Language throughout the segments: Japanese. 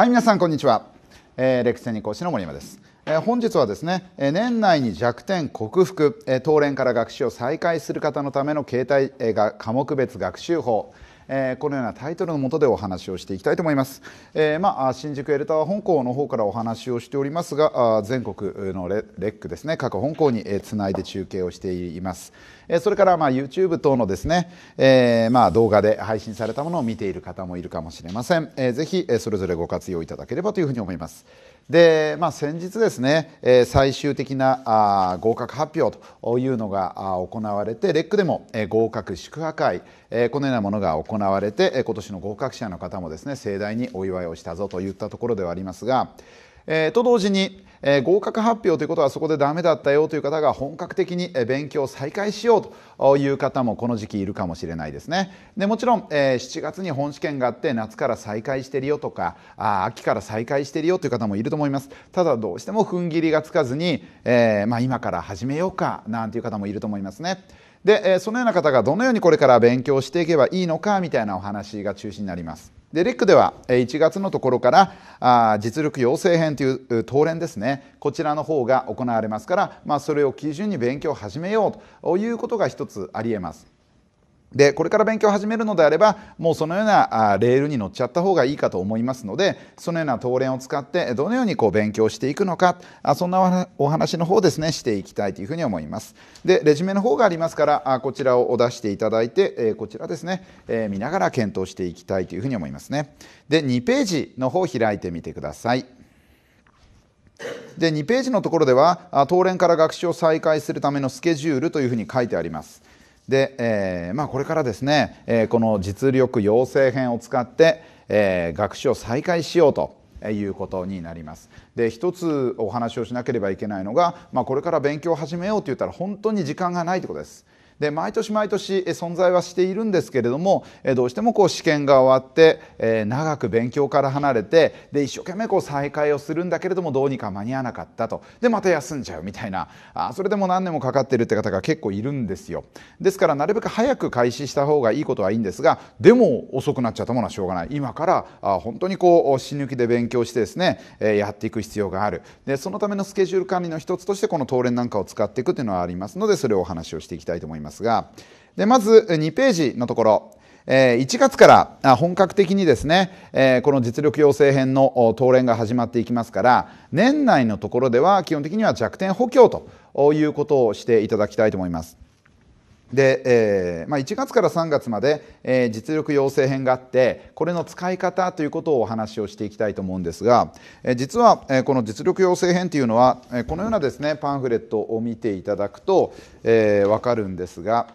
はい、皆さん、こんにちは。えー、レクチャに講師の森山です。えー、本日はですね、えー、年内に弱点克服、えー、東連から学習を再開する方のための携帯、えー、科目別学習法、えー、このようなタイトルのもとでお話をしていきたいと思います、えー、まあ、新宿エルタワー本校の方からお話をしておりますがあ全国のレレックですね各本校につないで中継をしています、えそれからまあ YouTube 等のですね、えまあ、動画で配信されたものを見ている方もいるかもしれません、えー、ぜひそれぞれご活用いただければというふうに思いますで、まあ、先日ですね、え最終的なあ合格発表というのが行われてレックでも、え合格祝賀会、えこのようなものが行われて、え今年の合格者の方もですね盛大にお祝いをしたぞといったところではありますがえー、と同時に、えー、合格発表ということはそこでダメだったよという方が本格的に勉強を再開しようという方もこの時期いるかもしれないですねでもちろん、えー、7月に本試験があって夏から再開してるよとかあ秋から再開してるよという方もいると思いますただどうしても踏ん切りがつかずに、えー、まあ、今から始めようかなんていう方もいると思いますねで、えそのような方がどのようにこれから勉強していけばいいのかみたいなお話が中心になりますで、レックでは1月のところからあ実力養成編という当連ですね、こちらの方が行われますから、まあ、それを基準に勉強を始めようということが一つありえます。でこれから勉強を始めるのであればもうそのようなレールに乗っちゃった方がいいかと思いますのでそのような東連を使ってどのようにこう勉強していくのかそんなお話の方ですねしていきたいというふうに思いますでレジュメの方がありますからこちらを出していただいてこちらですね見ながら検討していきたいというふうに思いますねで2ページの方開いてみてくださいで2ページのところでは東連から学習を再開するためのスケジュールというふうに書いてありますで、えー、まあ、これからですね、えー、この実力養成編を使って、えー、学習を再開しようと。いうことになりますで一つお話をしなければいけないのが、まあ、これから勉強を始めようと言ったら本当に時間がないということです。で毎年毎年存在はしているんですけれどもどうしてもこう試験が終わって長く勉強から離れてで一生懸命こう再開をするんだけれどもどうにか間に合わなかったとでまた休んじゃうみたいなあそれでも何年もかかってるって方が結構いるんですよですからなるべく早く開始した方がいいことはいいんですがでも遅くなっちゃったものはしょうがない今から本当にこう死ぬ気で勉強してですねやっていく必要があるでそのためのスケジュール管理の一つとしてこの東連なんかを使っていくというのはありますのでそれをお話をしていきたいと思います。ますが、でまず2ページのところ、え1月から本格的にですね、えこの実力養成編の当練が始まっていきますから年内のところでは基本的には弱点補強ということをしていただきたいと思います。で、えーまあ、1月から3月まで、えー、実力養成編があってこれの使い方ということをお話をしていきたいと思うんですが、えー、実は、えー、この実力養成編というのは、えー、このようなですねパンフレットを見ていただくと、えー、分かるんですが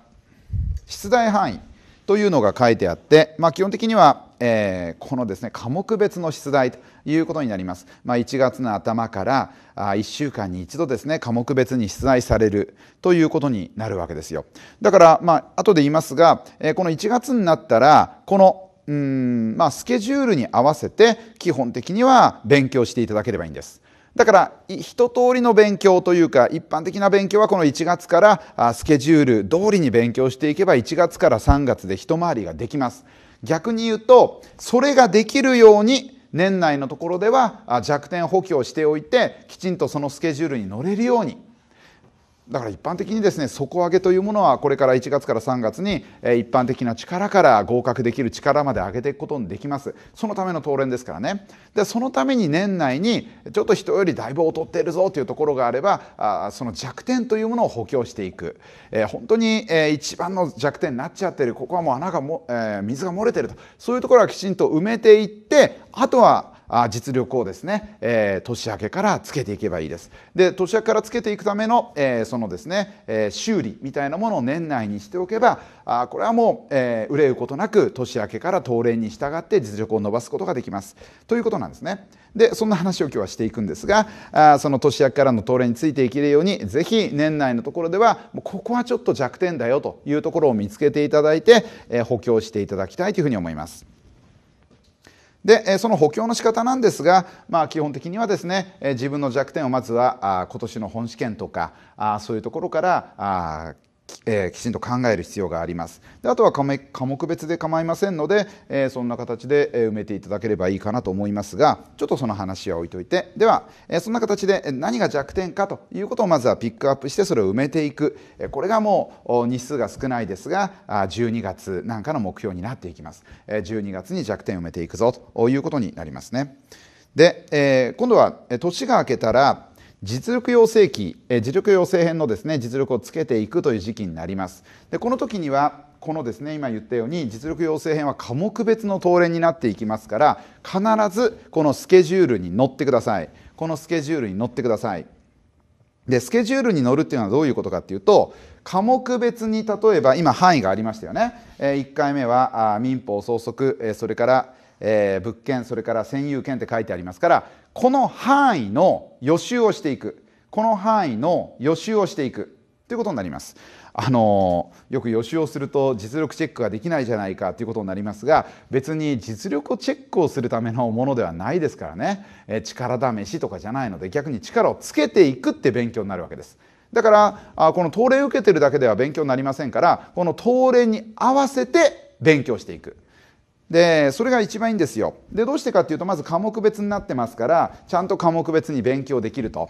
出題範囲というのが書いてあって、まあ、基本的には、えー、このですね科目別の出題ということになります。まあ、1月の頭から1週間に一度ですね、科目別に出題されるということになるわけですよ。だから、まあ、後で言いますが、この1月になったら、このうんまあ、スケジュールに合わせて基本的には勉強していただければいいんです。だから一通りの勉強というか一般的な勉強はこの1月からスケジュール通りに勉強していけば1月から3月で一回りができます。逆に言うとそれができるように年内のところでは弱点補強しておいてきちんとそのスケジュールに乗れるようにだから一般的にですね底上げというものはこれから1月から3月に一般的な力から合格できる力まで上げていくことにできますそのための当連ですからねでそのために年内にちょっと人よりだいぶ劣っているぞというところがあればその弱点というものを補強していく、えー、本当に、えー、一番の弱点になっちゃってるここはもう穴がも、えー、水が漏れてるとそういうところはきちんと埋めていってあとは実力をですね、えー、年明けからつけていけばいいです。で年明けからつけていくための、えー、そのですね、えー、修理みたいなものを年内にしておけばあこれはもう、えー、憂うことなく年明けから当連に従って実力を伸ばすことができます。ということなんですね。でそんな話を今日はしていくんですがあその年明けからの当連についていけるようにぜひ年内のところではもうここはちょっと弱点だよというところを見つけていただいて、えー、補強していただきたいというふうに思います。で、その補強の仕方なんですが、まあ、基本的にはですね、自分の弱点をまずは今年の本試験とかそういうところからえー、きちんと考える必要がありますであとは科目別で構いませんので、えー、そんな形で、えー、埋めていただければいいかなと思いますがちょっとその話は置いといてでは、えそんな形で何が弱点かということをまずはピックアップしてそれを埋めていく、えこれがもう日数が少ないですが12月なんかの目標になっていきます、え12月に弱点を埋めていくぞということになりますねで、え今度は年が明けたら実力養成期、え実力養成編のですね実力をつけていくという時期になります。でこの時にはこのですね今言ったように実力養成編は科目別の東練になっていきますから必ずこのスケジュールに乗ってくださいこのスケジュールに乗ってくださいでスケジュールに乗るっていうのはどういうことかっていうと科目別に例えば今範囲がありましたよね、え1回目は民法総則、えそれから、え物件それから占有権って書いてありますからこの範囲の予習をしていくこの範囲の予習をしていくということになります。あのよく予習をすると実力チェックができないじゃないかということになりますが別に実力をチェックをするためのものではないですからねえ力試しとかじゃないので逆に力をつけていくって勉強になるわけです。だからあこの東例受けてるだけでは勉強になりませんからこの東例に合わせて勉強していくでそれが一番いいんですよでどうしてかっていうとまず科目別になってますからちゃんと科目別に勉強できると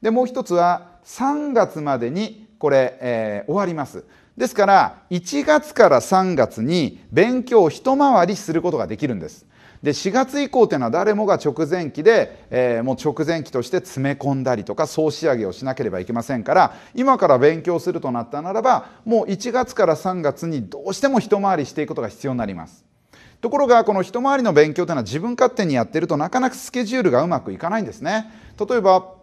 でもう一つは3月までにこれ、えー、終わりますですから1月から3月に勉強を一回りすることができるんですで4月以降というのは誰もが直前期で、えー、もう直前期として詰め込んだりとか総仕上げをしなければいけませんから今から勉強するとなったならばもう1月から3月にどうしても一回りしていくことが必要になりますところがこの一回りの勉強というのは自分勝手にやってるとなかなかスケジュールがうまくいかないんですね例えば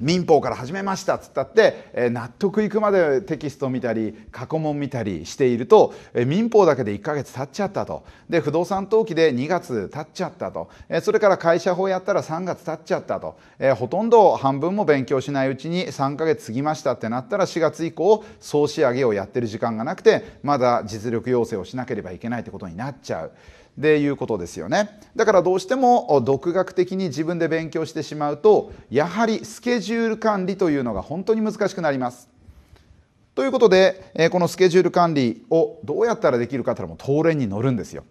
民法から始めましたっつったって、え納得いくまでテキストを見たり過去問見たりしていると、え民法だけで1ヶ月経っちゃったとで不動産登記で2月経っちゃったと、えそれから会社法やったら3月経っちゃったと、えほとんど半分も勉強しないうちに3ヶ月過ぎましたってなったら4月以降総仕上げをやってる時間がなくてまだ実力要請をしなければいけないってことになっちゃう。でいうことですよねだからどうしても独学的に自分で勉強してしまうとやはりスケジュール管理というのが本当に難しくなりますということでこのスケジュール管理をどうやったらできるかというのも当連に乗るんですよ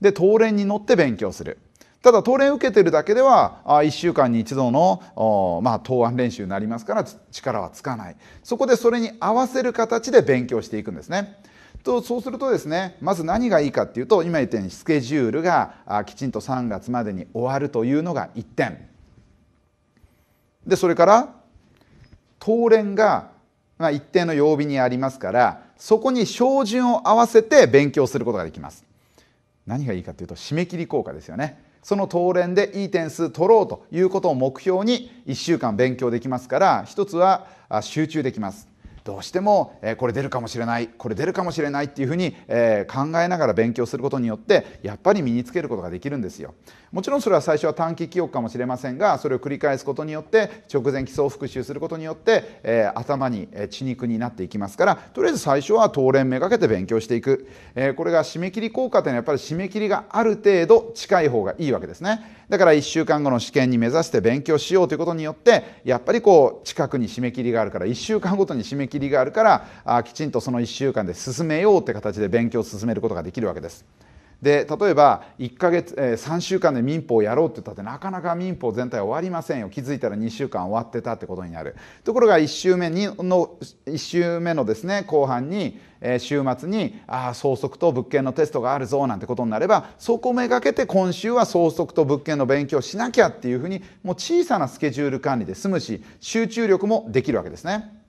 で当連に乗って勉強するただ当連受けてるだけでは1週間に1度の、まあ、答案練習になりますから力はつかないそこでそれに合わせる形で勉強していくんですねとそうするとですねまず何がいいかっていうと今言ったようにスケジュールがきちんと3月までに終わるというのが1点でそれから当連が、まあ、一定の曜日にありますからそこに照準を合わせて勉強することができます何がいいかというと締め切り効果ですよねその当連でいい点数取ろうということを目標に1週間勉強できますから一つは集中できますどうしても、えこれ出るかもしれないこれ出るかもしれないっていうふうに、え考えながら勉強することによってやっぱり身につけることができるんですよもちろんそれは最初は短期記憶かもしれませんがそれを繰り返すことによって直前基礎を復習することによって、え頭に、え血肉になっていきますからとりあえず最初は当連めがけて勉強していく、えこれが締め切り効果というのはやっぱり締め切りがある程度近い方がいいわけですねだから1週間後の試験に目指して勉強しようということによってやっぱりこう近くに締め切りがあるから1週間ごとに締め切りがあるからあきちんとその1週間で進めようって形で勉強を進めることができるわけです。で例えば1ヶ月、えー、3週間で民法をやろうって言ったってなかなか民法全体終わりませんよ気づいたら2週間終わってたってことになるところが1週目にの1週目のですね後半に、えー、週末にああ相続と物件のテストがあるぞなんてことになればそこめがけて今週は相続と物件の勉強しなきゃっていうふうにもう小さなスケジュール管理で済むし集中力もできるわけですね。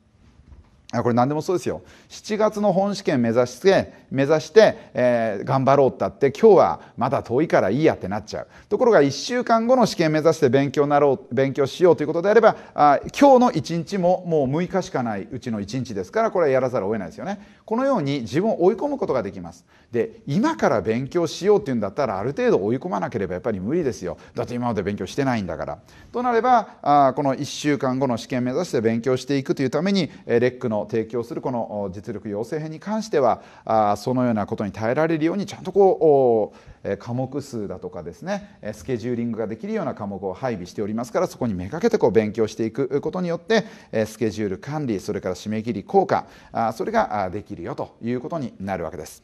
これ何でもそうですよ7月の本試験目指して目指して、えー、頑張ろうったって今日はまだ遠いからいいやってなっちゃうところが1週間後の試験目指して勉強なろう勉強しようということであればあ今日の1日ももう6日しかないうちの1日ですからこれはやらざるを得ないですよねこのように自分を追い込むことができますで今から勉強しようっていうんだったらある程度追い込まなければやっぱり無理ですよだって今まで勉強してないんだからとなればあこの1週間後の試験目指して勉強していくというためにレックの提供するこの実力養成編に関してはあそのようなことに耐えられるようにちゃんとこう科目数だとかですねスケジューリングができるような科目を配備しておりますからそこにめがけてこう勉強していくことによってスケジュール管理それから締め切り効果それができるよということになるわけです。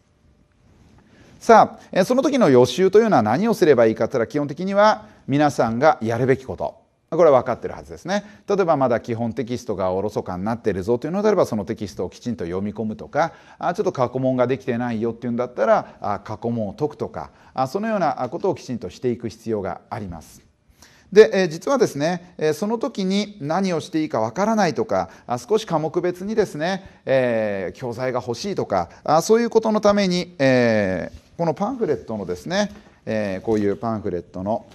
さあその時の予習というのは何をすればいいかというと基本的には皆さんがやるべきことこれは分かってるはずですね例えばまだ基本テキストがおろそかになってるぞというのであればそのテキストをきちんと読み込むとかあちょっと過去問ができてないよっていうんだったらあ過去問を解くとかあそのようなことをきちんとしていく必要があります。で、え実はですね、えその時に何をしていいかわからないとかあ少し科目別にですね、え教材が欲しいとかあそういうことのために、えこのパンフレットのですね、えこういうパンフレットの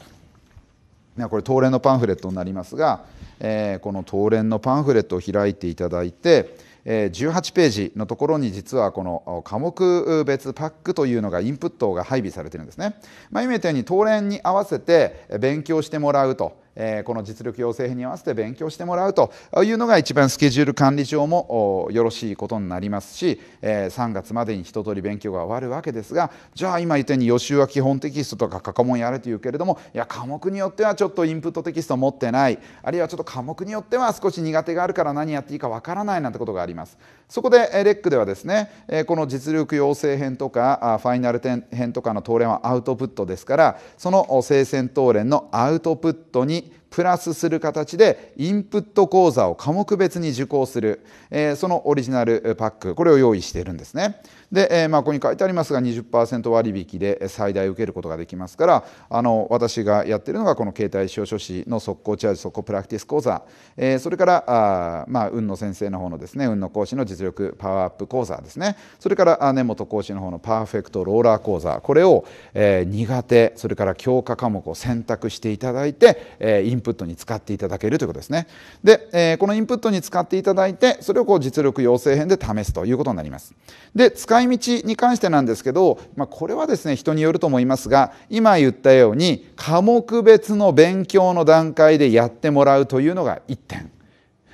これ東連のパンフレットになりますが、えー、この東連のパンフレットを開いていただいて、えー、18ページのところに実はこの科目別パックというのがインプットが配備されてるんですね。まあ、今言ったように東連に合わせて勉強してもらうと。えこの実力養成編に合わせて勉強してもらうというのが一番スケジュール管理上もよろしいことになりますし、え3月までに一通り勉強が終わるわけですがじゃあ今言ったように予習は基本テキストとか過去問やれというけれどもいや科目によってはちょっとインプットテキスト持ってないあるいはちょっと科目によっては少し苦手があるから何やっていいかわからないなんてことがあります。そこでレックではですねこの実力養成編とかファイナル編とかの当連はアウトプットですからその生鮮当連のアウトプットに it プラスする形でインプット講座を科目別に受講する、えー、そのオリジナルパックこれを用意しているんですねで、えー、まあ、ここに書いてありますが20%割引で最大受けることができますからあの私がやってるのがこの携帯小書士の速攻チャージ速攻プラクティス講座、えー、それからあ、まあ、運の先生の方のですね運の講師の実力パワーアップ講座ですねそれから根本講師の方のパーフェクトローラー講座これを、え苦手それから強化科目を選択していただいて、えー、インププットに使っていただけるということですね。で、えー、このインプットに使っていただいて、それをこう実力養成編で試すということになります。で、使い道に関してなんですけど、まあ、これはですね、人によると思いますが、今言ったように、科目別の勉強の段階でやってもらうというのが1点。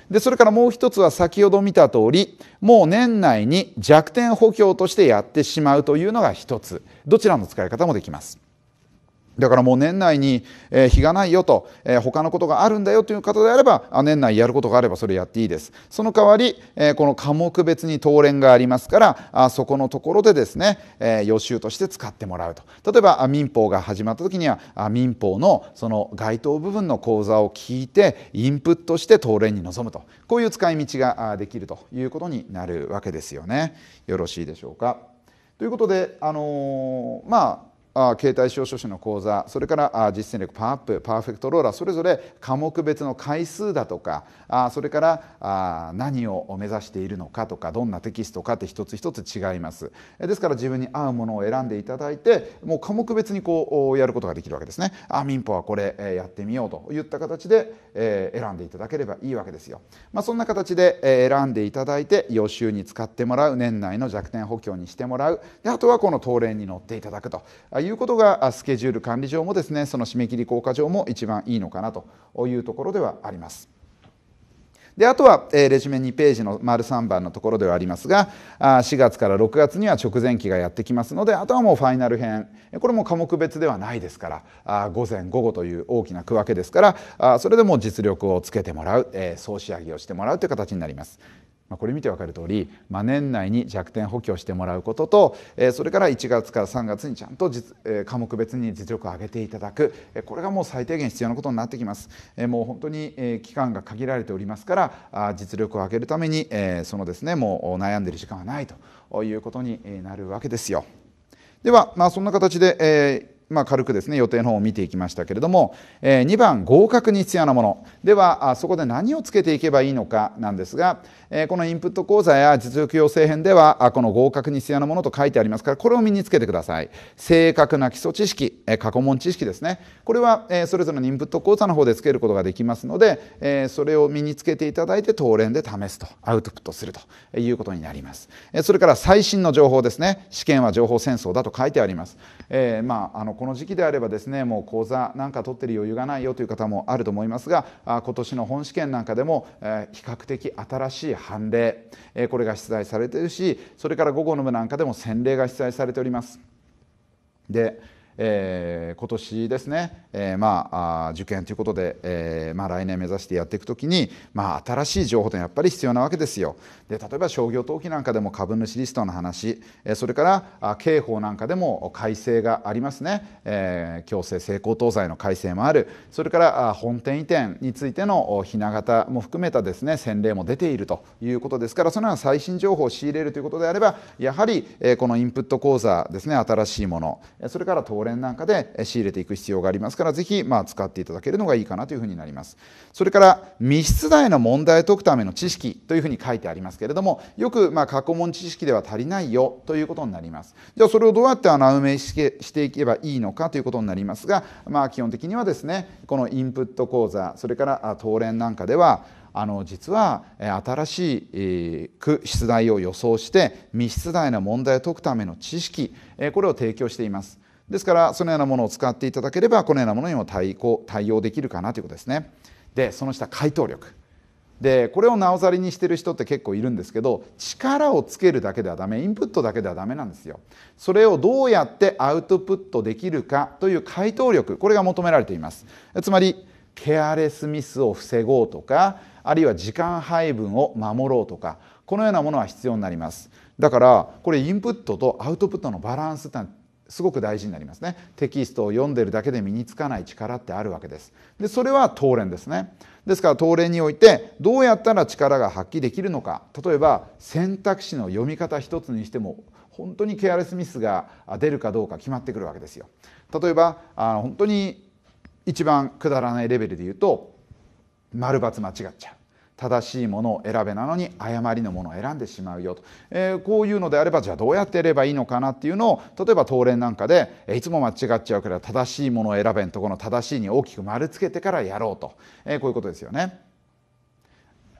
でそれからもう一つは先ほど見た通りもう年内に弱点補強としてやってしまうというのが一つどちらの使い方もできます。だからもう年内に、え日がないよと、え他のことがあるんだよという方であればあ年内やることがあればそれやっていいですその代わり、えこの科目別に当連がありますからあそこのところでですね、え予習として使ってもらうと例えば民法が始まった時には民法のその該当部分の講座を聞いてインプットして当連に臨むとこういう使い道ができるということになるわけですよねよろしいでしょうかということであのー、まああ携帯用書士の講座それからあ実践力パワーアップパーフェクトローラーそれぞれ科目別の回数だとかあそれからあ何を目指しているのかとかどんなテキストかって一つ一つ違いますですから自分に合うものを選んでいただいてもう科目別にこうやることができるわけですねあ民法はこれやってみようといった形で、え選んでいただければいいわけですよ、まあ、そんな形で、え選んでいただいて予習に使ってもらう年内の弱点補強にしてもらうであとはこの東連に乗っていただくということがスケジュール管理上もですねその締め切り効果上も一番いいのかなというところではあります。であとは、えレジュメ2ページの丸3番のところではありますがあ4月から6月には直前期がやってきますのであとはもうファイナル編これも科目別ではないですからあ午前午後という大きな区分けですからあそれでも実力をつけてもらう、え総仕上げをしてもらうという形になりますまこれ見て分かるとり、ま年内に弱点補強してもらうことと、えそれから1月から3月にちゃんと実、え科目別に実力を上げていただく、えこれがもう最低限必要なことになってきます、えもう本当に、え期間が限られておりますからあ実力を上げるために、えそのですねもう悩んでる時間はないということになるわけですよでは、まあ、そんな形で、えまあ、軽くですね予定の方を見ていきましたけれども、え2番合格に必要なものではあそこで何をつけていけばいいのかなんですが、えこのインプット講座や実力養成編ではこの合格に必要なものと書いてありますからこれを身につけてください正確な基礎知識、え過去問知識ですねこれは、えそれぞれのインプット講座の方でつけることができますので、えそれを身につけていただいて当連で試すとアウトプットするということになります、えそれから最新の情報ですね試験は情報戦争だと書いてあります、えまあ、あのこの時期であればですねもう講座なんか取ってる余裕がないよという方もあると思いますが今年の本試験なんかでも、え比較的新しい判例これが出題されているしそれから午後の部なんかでも洗礼が出題されております。でえー、今年ですね、えー、まあ、あ受験ということで、えー、まあ、来年目指してやっていくときに、まあ、新しい情報というのはやっぱり必要なわけですよ。で例えば商業登記なんかでも株主リストの話、えそれから刑法なんかでも改正がありますね、え強制性交等罪の改正もあるそれから本店移転についてのひな形も含めたですね先例も出ているということですからそのような最新情報を仕入れるということであればやはり、えこのインプット講座ですね新しいものそれから当連弁なんかで仕入れていく必要がありますからぜひまあ使っていただけるのがいいかなというふうになりますそれから密室内の問題を解くための知識というふうに書いてありますけれどもよくまあ過去問知識では足りないよということになりますじゃあそれをどうやって穴埋めしていけばいいのかということになりますがまあ基本的にはですねこのインプット講座それから当連なんかではあの実は新しい区出題を予想して密出題の問題を解くための知識これを提供していますですからそのようなものを使っていただければこのようなものにも対抗対応できるかなということですね。でその下回答力でこれをなおざりにしてる人って結構いるんですけど力をつけるだけではダメインプットだけではダメなんですよ。それをどうやってアウトプットできるかという回答力これが求められています。つまりケアレスミスを防ごうとかあるいは時間配分を守ろうとかこのようなものは必要になります。だからこれインプットとアウトプットのバランスってすごく大事になりますねテキストを読んでるだけで身につかない力ってあるわけですでそれは東練ですねですから東練においてどうやったら力が発揮できるのか例えば選択肢の読み方一つにしても本当にケアレスミスが出るかどうか決まってくるわけですよ例えばあの本当に一番くだらないレベルで言うと丸×間違っちゃう正しいものを選べなのに誤りのものを選んでしまうよと、えー、こういうのであればじゃあどうやってやればいいのかなっていうのを例えば当連なんかで、えいつも間違っちゃうから正しいものを選べんとこの正しいに大きく丸つけてからやろうと、えー、こういうことですよね。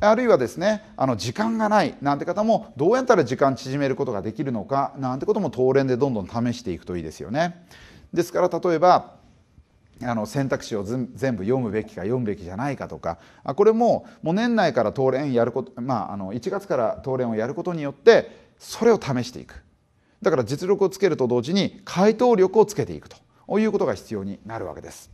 あるいはですねあの時間がないなんて方もどうやったら時間縮めることができるのかなんてことも当連でどんどん試していくといいですよね。ですから例えばあの選択肢を全部読むべきか読むべきじゃないかとかあこれももう年内から東連やること、まあ、あの1月から東連をやることによってそれを試していくだから実力をつけると同時に回答力をつけていくということが必要になるわけです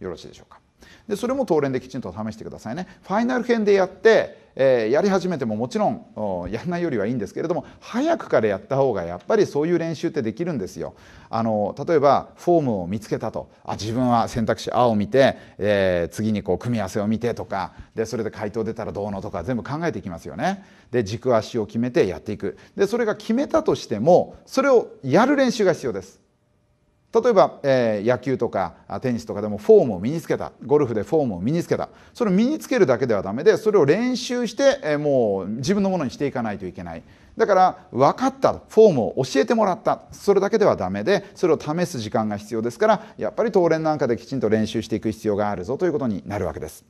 よろしいでしょうかでそれも東連できちんと試してくださいねファイナル編でやって、えー、やり始めてももちろんやんないよりはいいんですけれども早くからやった方がやっぱりそういう練習ってできるんですよあの例えばフォームを見つけたとあ自分は選択肢青を見て、えー、次にこう組み合わせを見てとかでそれで回答出たらどうのとか全部考えていきますよねで軸足を決めてやっていくでそれが決めたとしてもそれをやる練習が必要です例えば、えー、野球とかテニスとかでもフォームを身につけたゴルフでフォームを身につけたそれを身につけるだけではダメでそれを練習して、えー、もう自分のものにしていかないといけないだから分かったフォームを教えてもらったそれだけではダメでそれを試す時間が必要ですからやっぱり当連なんかできちんと練習していく必要があるぞということになるわけです。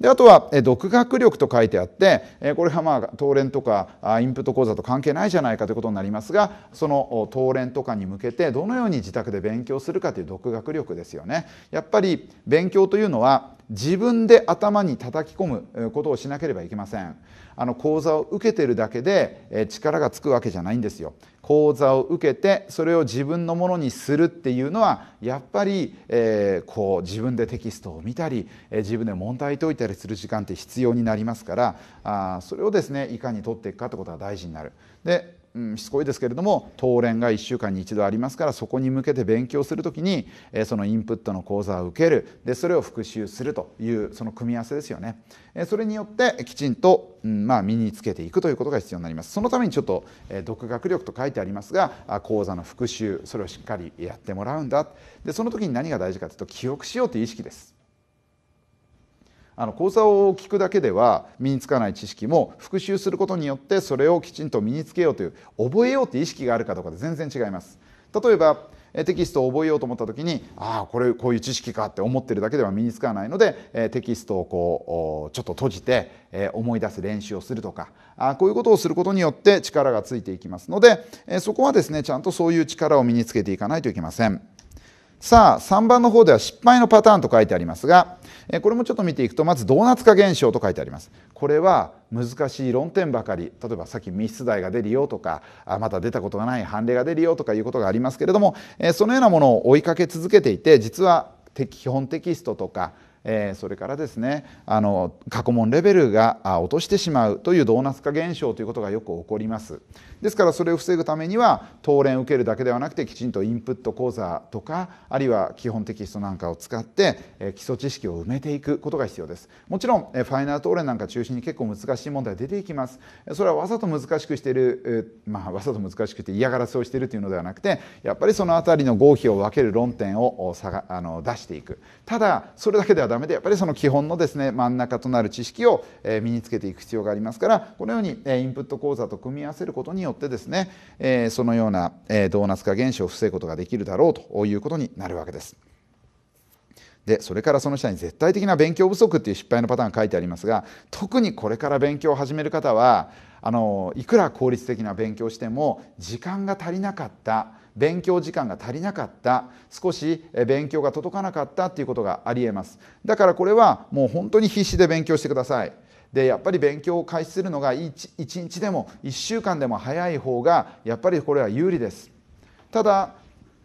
であとは独学力と書いてあってこれはまあ当連とかインプット講座と関係ないじゃないかということになりますがその当連とかに向けてどのように自宅で勉強するかという独学力ですよね。やっぱり勉強というのは自分で頭に叩き込むことをしなければいけませんあの講座を受けてるだけで力がつくわけじゃないんですよ講座を受けてそれを自分のものにするっていうのはやっぱり、えー、こう自分でテキストを見たり、えー、自分で問題解いたりする時間って必要になりますからあそれをですねいかに取っていくかってことが大事になる。でうん、しつこいですけれども当連が1週間に1度ありますからそこに向けて勉強するときに、えー、そのインプットの講座を受けるでそれを復習するというその組み合わせですよね、えー、それによってきちんと、うんまあ、身につけていくということが必要になりますそのためにちょっと、えー、独学力と書いてありますが講座の復習それをしっかりやってもらうんだでその時に何が大事かというと記憶しようという意識ですあの講座を聞くだけでは身につかない知識も復習することによってそれをきちんと身につけようという覚えよういう意識があるかどうかで全然違います例えばテキストを覚えようと思った時にああこれこういう知識かって思ってるだけでは身につかないのでテキストをこうちょっと閉じて思い出す練習をするとかこういうことをすることによって力がついていきますのでそこはですねちゃんとそういう力を身につけていかないといけませんさあ3番の方では失敗のパターンと書いてありますがえこれもちょっと見ていくとまずドーナツ化現象と書いてありますこれは難しい論点ばかり例えばさっき密室題が出るよとかあまだ出たことがない判例が出るよとかいうことがありますけれども、えそのようなものを追いかけ続けていて実は基本テキストとかえそれからですねあの過去問レベルが落としてしまうというドーナツ化現象ということがよく起こります。ですからそれを防ぐためには当連受けるだけではなくてきちんとインプット講座とかあるいは基本テキストなんかを使って基礎知識を埋めていくことが必要ですもちろんファイナル当連なんか中心に結構難しい問題出ていきますそれはわざと難しくしてるまあわざと難しくて嫌がらせをしてるというのではなくてやっぱりその辺りの合否を分ける論点をあの出していくただそれだけではダメでやっぱりその基本のですね真ん中となる知識を身につけていく必要がありますからこのようにインプット講座と組み合わせることによってってですね、えー、そのような、えー、ドーナツ化現象を防ぐことができるだろうということになるわけです。でそれからその下に絶対的な勉強不足っていう失敗のパターンが書いてありますが特にこれから勉強を始める方はあのいくら効率的な勉強しても時間が足りなかった勉強時間が足りなかった少し勉強が届かなかったっていうことがありえますだからこれはもう本当に必死で勉強してくださいでやっぱり勉強を開始するのが 1, 1日でも1週間でも早い方がやっぱりこれは有利ですただ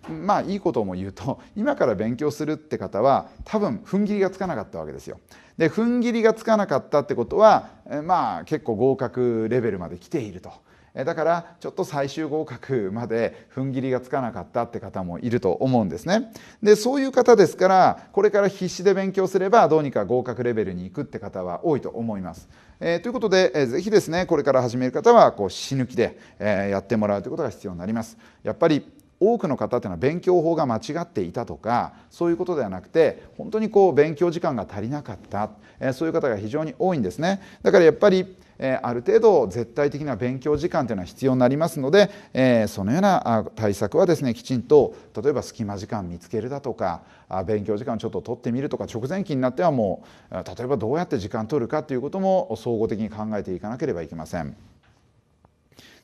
まあいいことも言うと今から勉強するって方は多分踏ん切りがつかなかったわけですよ。で踏ん切りがつかなかったってことはまあ結構合格レベルまで来ていると。だからちょっと最終合格まで踏ん切りがつかなかったって方もいると思うんですねでそういう方ですからこれから必死で勉強すればどうにか合格レベルに行くって方は多いと思います、えー、ということで、えー、ぜひですねこれから始める方はこう死ぬ気で、えー、やってもらうということが必要になりますやっぱり多くの方っていうのは勉強法が間違っていたとかそういうことではなくて本当にこう勉強時間が足りなかった、えー、そういう方が非常に多いんですねだからやっぱりえある程度絶対的な勉強時間というのは必要になりますので、えそのような対策はですねきちんと例えば隙間時間見つけるだとか勉強時間をちょっと取ってみるとか直前期になってはもう例えばどうやって時間取るかということも総合的に考えていかなければいけません。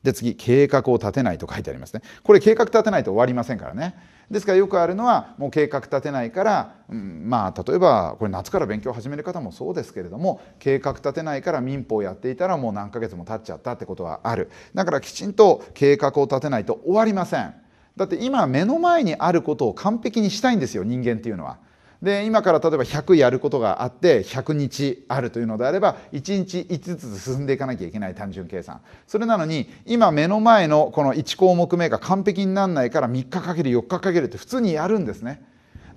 で次計画を立てないと書いてありますねこれ計画立てないと終わりませんからねですからよくあるのはもう計画立てないから、うん、まあ例えばこれ夏から勉強を始める方もそうですけれども計画立てないから民法をやっていたらもう何ヶ月も経っちゃったってことはあるだからきちんと計画を立てないと終わりませんだって今目の前にあることを完璧にしたいんですよ人間っていうのは。で今から例えば100やることがあって100日あるというのであれば1日5つ進んでいかなきゃいけない単純計算それなのに今目の前のこの1項目目が完璧にならないから3日かける4日かけるって普通にやるんですね。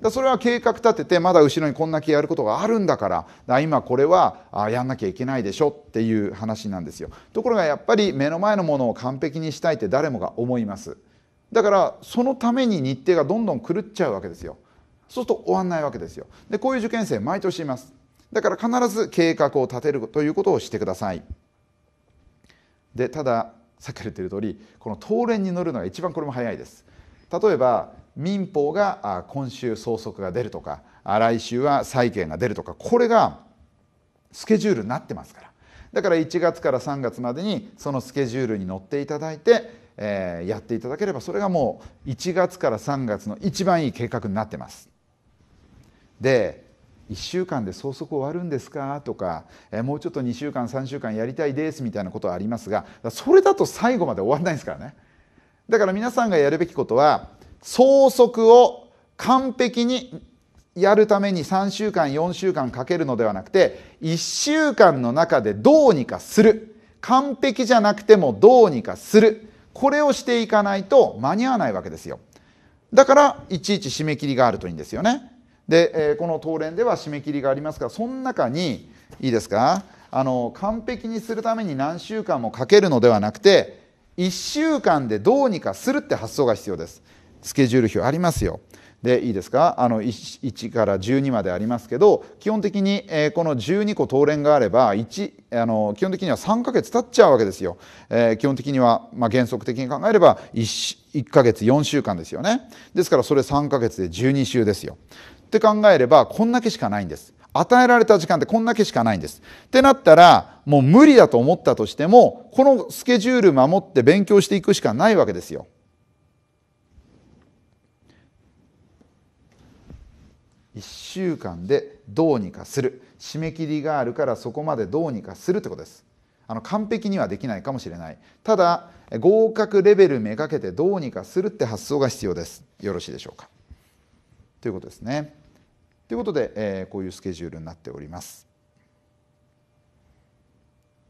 だそれは計画立ててまだ後ろにこんだけやることがあるんだから今これはやんなきゃいけないでしょっていう話なんですよところがやっぱり目の前のものを完璧にしたいって誰もが思いますだからそのために日程がどんどん狂っちゃうわけですよそうすると終わらないわけですよでこういう受験生毎年いますだから必ず計画を立てるということをしてくださいでたださっき言ってる通りこの当連に乗るのが一番これも早いです例えば民法が今週総則が出るとか来週は債権が出るとかこれがスケジュールになってますからだから1月から3月までにそのスケジュールに乗っていただいて、えー、やっていただければそれがもう1月から3月の一番いい計画になってます。で1週間で早速終わるんですかとか、えもうちょっと2週間3週間やりたいですみたいなことはありますがそれだと最後まで終わらないですからねだから皆さんがやるべきことは早速を完璧にやるために3週間4週間かけるのではなくて1週間の中でどうにかする完璧じゃなくてもどうにかするこれをしていかないと間に合わないわけですよだからいちいち締め切りがあるといいんですよねで、えこの当連では締め切りがありますがその中にいいですかあの完璧にするために何週間もかけるのではなくて1週間でどうにかするって発想が必要ですスケジュール表ありますよでいいですかあの 1, 1から12までありますけど基本的に、えー、この12個当連があれば1あの基本的には3ヶ月経っちゃうわけですよ、えー、基本的には、まあ、原則的に考えれば 1, 1ヶ月4週間ですよねですからそれ3ヶ月で12週ですよって考えればこんだけしかないんです与えられた時間ってこんだけしかないんですってなったらもう無理だと思ったとしてもこのスケジュール守って勉強していくしかないわけですよ1週間でどうにかする締め切りがあるからそこまでどうにかするってことですあの完璧にはできないかもしれないただ合格レベルめがけてどうにかするって発想が必要ですよろしいでしょうかということですねということで、えー、こういうスケジュールになっております。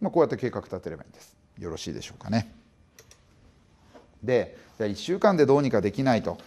まあ、こうやって計画立てればいいんです。よろしいでしょうかね。で1週間でどうにかできないと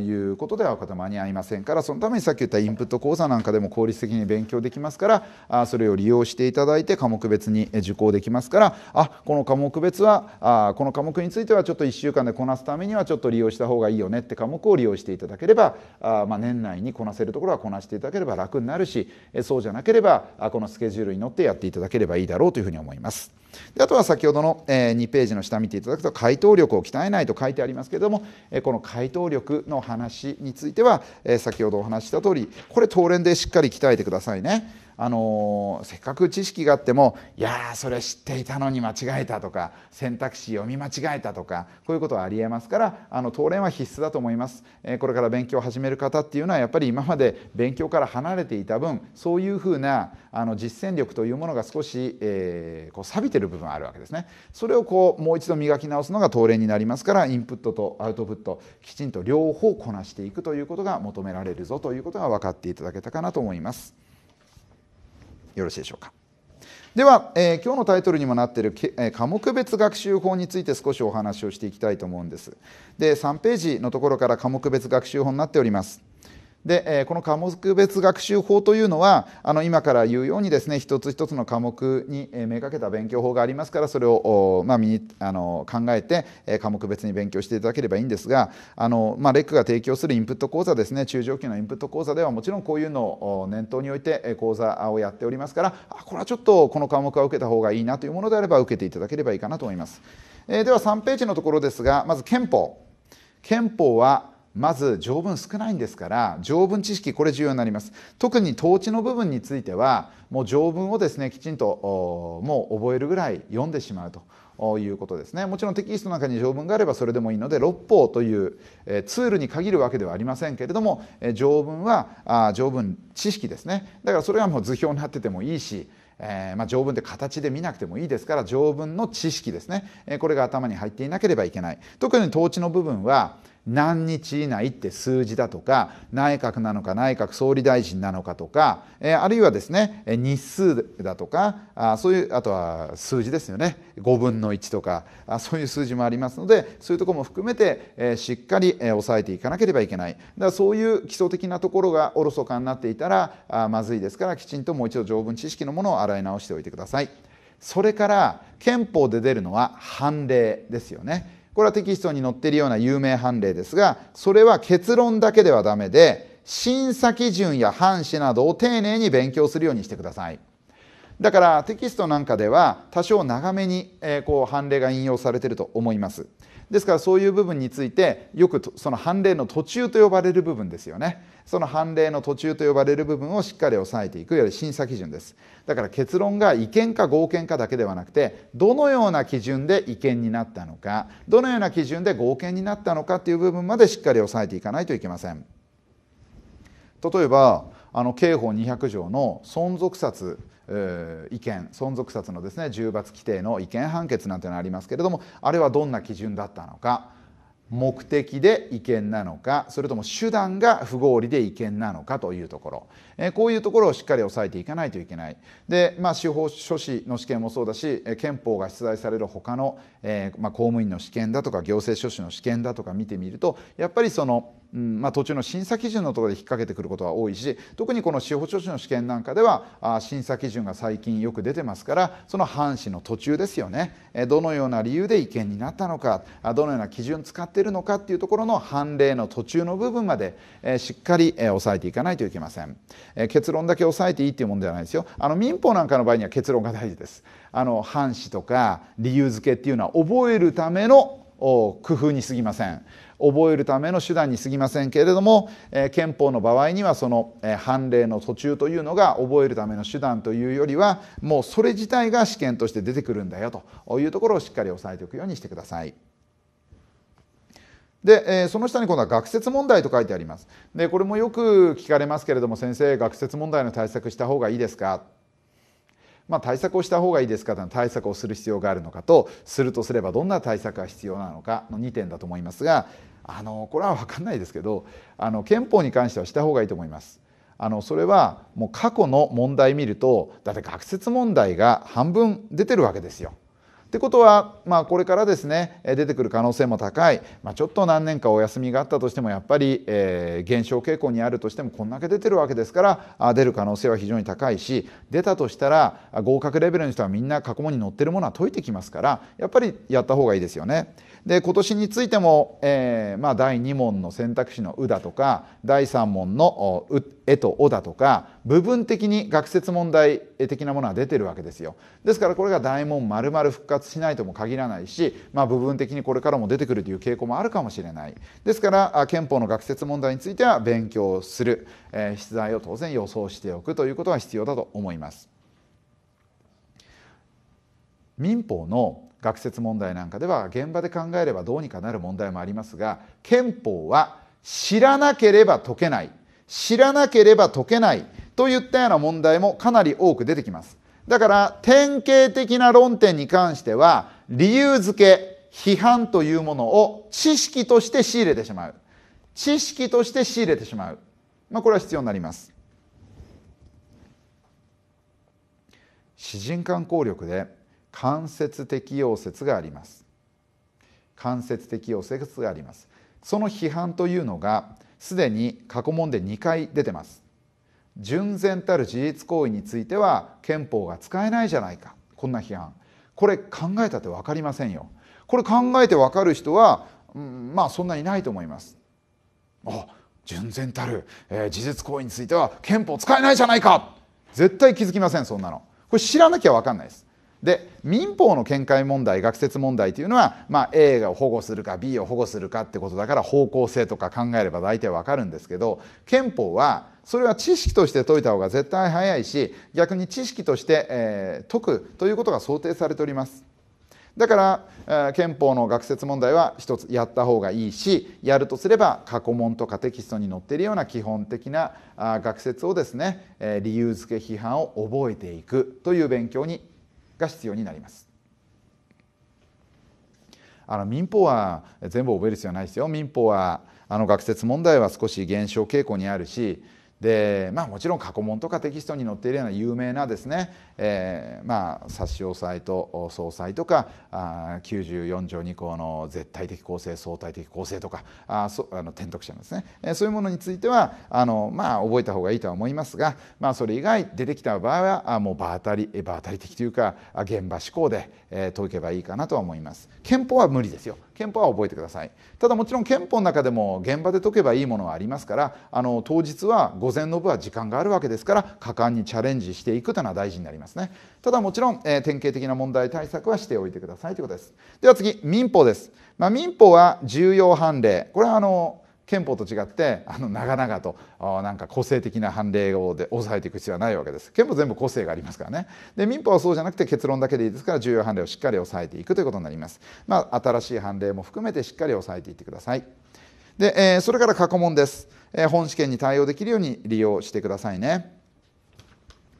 いうことではこ間に合いませんからそのためにさっき言ったインプット講座なんかでも効率的に勉強できますからそれを利用していただいて科目別に受講できますからあこの科目別はこの科目についてはちょっと1週間でこなすためにはちょっと利用した方がいいよねって科目を利用していただければまあ、年内にこなせるところはこなしていただければ楽になるしそうじゃなければこのスケジュールに乗ってやっていただければいいだろうというふうに思います。であとは先ほどの2ページの下見ていただくと回答力を鍛えないと書いてありりますけれども、この回答力の話については、先ほどお話した通りこれ当連でしっかり鍛えてくださいね。あのせっかく知識があってもいやそれ知っていたのに間違えたとか選択肢読み間違えたとかこういうことはありえますからあの当練は必須だと思います、えこれから勉強を始める方っていうのはやっぱり今まで勉強から離れていた分そういうふうなあの実践力というものが少し、えー、こう錆びてる部分あるわけですねそれをこうもう一度磨き直すのが当練になりますからインプットとアウトプットきちんと両方こなしていくということが求められるぞということが分かっていただけたかなと思います。よろしいでしょうかでは、えー、今日のタイトルにもなっている、えー、科目別学習法について少しお話をしていきたいと思うんですで3ページのところから科目別学習法になっておりますでこの科目別学習法というのはあの今から言うようにですね一つ一つの科目にめがけた勉強法がありますからそれを、まあ、あの考えて科目別に勉強していただければいいんですがあの、まあ、レックが提供するインプット講座ですね中上級のインプット講座ではもちろんこういうのを念頭において講座をやっておりますからあこれはちょっとこの科目は受けた方がいいなというものであれば受けていただければいいかなと思います。えー、では3ページのところですがまず憲法。憲法はまず条文少ないんですから条文知識これ重要になります特に統治の部分についてはもう条文をですねきちんともう覚えるぐらい読んでしまうということですねもちろんテキストの中に条文があればそれでもいいので六法というツールに限るわけではありませんけれども条文は条文知識ですねだからそれはもう図表になっててもいいしえー、まあ、条文って形で見なくてもいいですから条文の知識ですね、えー、これが頭に入っていなければいけない特に統治の部分は何日以内って数字だとか内閣なのか内閣総理大臣なのかとか、あるいはですね日数だとかあそういうあとは数字ですよね5分の1とかそういう数字もありますのでそういうとこも含めて、しっかり、押抑えていかなければいけないだからそういう基礎的なところがおろそかになっていたらまずいですからきちんともう一度条文知識のものを洗い直しておいてください。それから憲法で出るのは判例ですよね。これはテキストに載っているような有名判例ですがそれは結論だけではダメで審査基準や判詞などを丁寧に勉強するようにしてくださいだからテキストなんかでは多少長めに、こう判例が引用されていると思いますですからそういう部分についてよくその判例の途中と呼ばれる部分ですよねその判例の途中と呼ばれる部分をしっかり押さえていくいわゆる審査基準ですだから結論が違憲か合憲かだけではなくてどのような基準で違憲になったのかどのような基準で合憲になったのかっていう部分までしっかり押さえていかないといけません例えばあの刑法200条の存続殺違憲存続殺のですね重罰規定の違憲判決なんていうのありますけれどもあれはどんな基準だったのか目的で違憲なのかそれとも手段が不合理で違憲なのかというところえこういうところをしっかり押さえていかないといけないで、まあ、司法書士の試験もそうだし憲法が出題される他の、えー、まあ、公務員の試験だとか行政書士の試験だとか見てみるとやっぱりそのうんまあ、途中の審査基準のところで引っ掛けてくることは多いし特にこの司法書士の試験なんかではあ審査基準が最近よく出てますからその半紙の途中ですよねえどのような理由で違憲になったのかあどのような基準使ってるのかっていうところの判例の途中の部分まで、えー、しっかり、えー、押さえていかないといけません。え結論だけ抑えていいっていうもんではないですよあの民法なんかの場合には結論が大事ですあの反詞とか理由付けっていうのは覚えるための工夫にすぎません覚えるための手段に過ぎませんけれども、え憲法の場合にはその、え判例の途中というのが覚えるための手段というよりはもうそれ自体が試験として出てくるんだよというところをしっかり押さえておくようにしてください。で、えー、その下に今度は学説問題と書いてあります。で、これもよく聞かれますけれども、先生、学説問題の対策した方がいいですかまあ、対策をした方がいいですかと対策をする必要があるのかとするとすればどんな対策が必要なのかの2点だと思いますがあのこれは分かんないですけどあの憲法に関してはした方がいいと思います。あのそれはもう過去の問題見るとだって学説問題が半分出てるわけですよ。ってことは、まあ、これからですね出てくる可能性も高い、まあ、ちょっと何年かお休みがあったとしてもやっぱり、えー、減少傾向にあるとしてもこんだけ出てるわけですからあ出る可能性は非常に高いし出たとしたら合格レベルの人はみんな過去問に載ってるものは解いてきますからやっぱりやった方がいいですよね。で今年についても、えーまあ、第2問の選択肢の「う」だとか第3問の「え」と「お」だとか部分的に学説問題的なものは出てるわけですよ。ですからこれが大問丸々復活しないとも限らないし、まあ、部分的にこれからも出てくるという傾向もあるかもしれない。ですから憲法の学説問題については勉強する、えー、出題を当然予想しておくということが必要だと思います。民法の学説問題なんかでは現場で考えればどうにかなる問題もありますが憲法は知らなければ解けない知らなければ解けないといったような問題もかなり多く出てきますだから典型的な論点に関しては理由付け批判というものを知識として仕入れてしまう知識として仕入れてしまう、まあ、これは必要になります詩人間効力で間接適用説があります間接適用説がありますその批判というのがすでに過去問で2回出てます純然たる事実行為については憲法が使えないじゃないかこんな批判これ考えたって分かりませんよこれ考えて分かる人は、うん、まあそんないないと思いますあ純然たる、えー、事実行為については憲法使えないじゃないか絶対気づきませんそんなのこれ知らなきゃ分かんないですで民法の見解問題学説問題というのは、まあ、A を保護するか B を保護するかってことだから方向性とか考えれば大体わかるんですけど憲法はそれは知識として解いた方が絶対早いし逆に知識として、えー、解くということが想定されております。だから、えー、憲法の学説問題は一つやった方がいいしやるとすれば過去問とかテキストに載っているような基本的なあ学説をですね、えー、理由付け批判を覚えていくという勉強にが必要になります。あの民法は全部覚える必要はないですよ民法はあの学説問題は少し減少傾向にあるしでまあ、もちろん過去問とかテキストに載っているような有名なですね、えー、まあ差し押さえと総裁とかあ94条2項の絶対的構成相対的構成とかあそあの転徳者のですね、えー、そういうものについてはあの、まあ、覚えた方がいいとは思いますが、まあ、それ以外出てきた場合はあもう場当たり場当たり的というか現場思考で、えー、解けばいいかなとは思います。憲法は無理ですよ憲法は覚えてくださいただもちろん憲法の中でも現場で解けばいいものはありますからあの当日は午前の部は時間があるわけですから果敢にチャレンジしていくというのは大事になりますねただもちろん、えー、典型的な問題対策はしておいてくださいということですでは次民法です、まあ、民法は重要判例これはあの憲法と違ってあの長々となんか個性的な判例をで抑えていく必要はないわけです憲法全部個性がありますからねで民法はそうじゃなくて結論だけでいいですから重要判例をしっかり抑えていくということになりますまあ、新しい判例も含めてしっかり抑えていってくださいで、えー、それから過去問です、えー、本試験に対応できるように利用してくださいね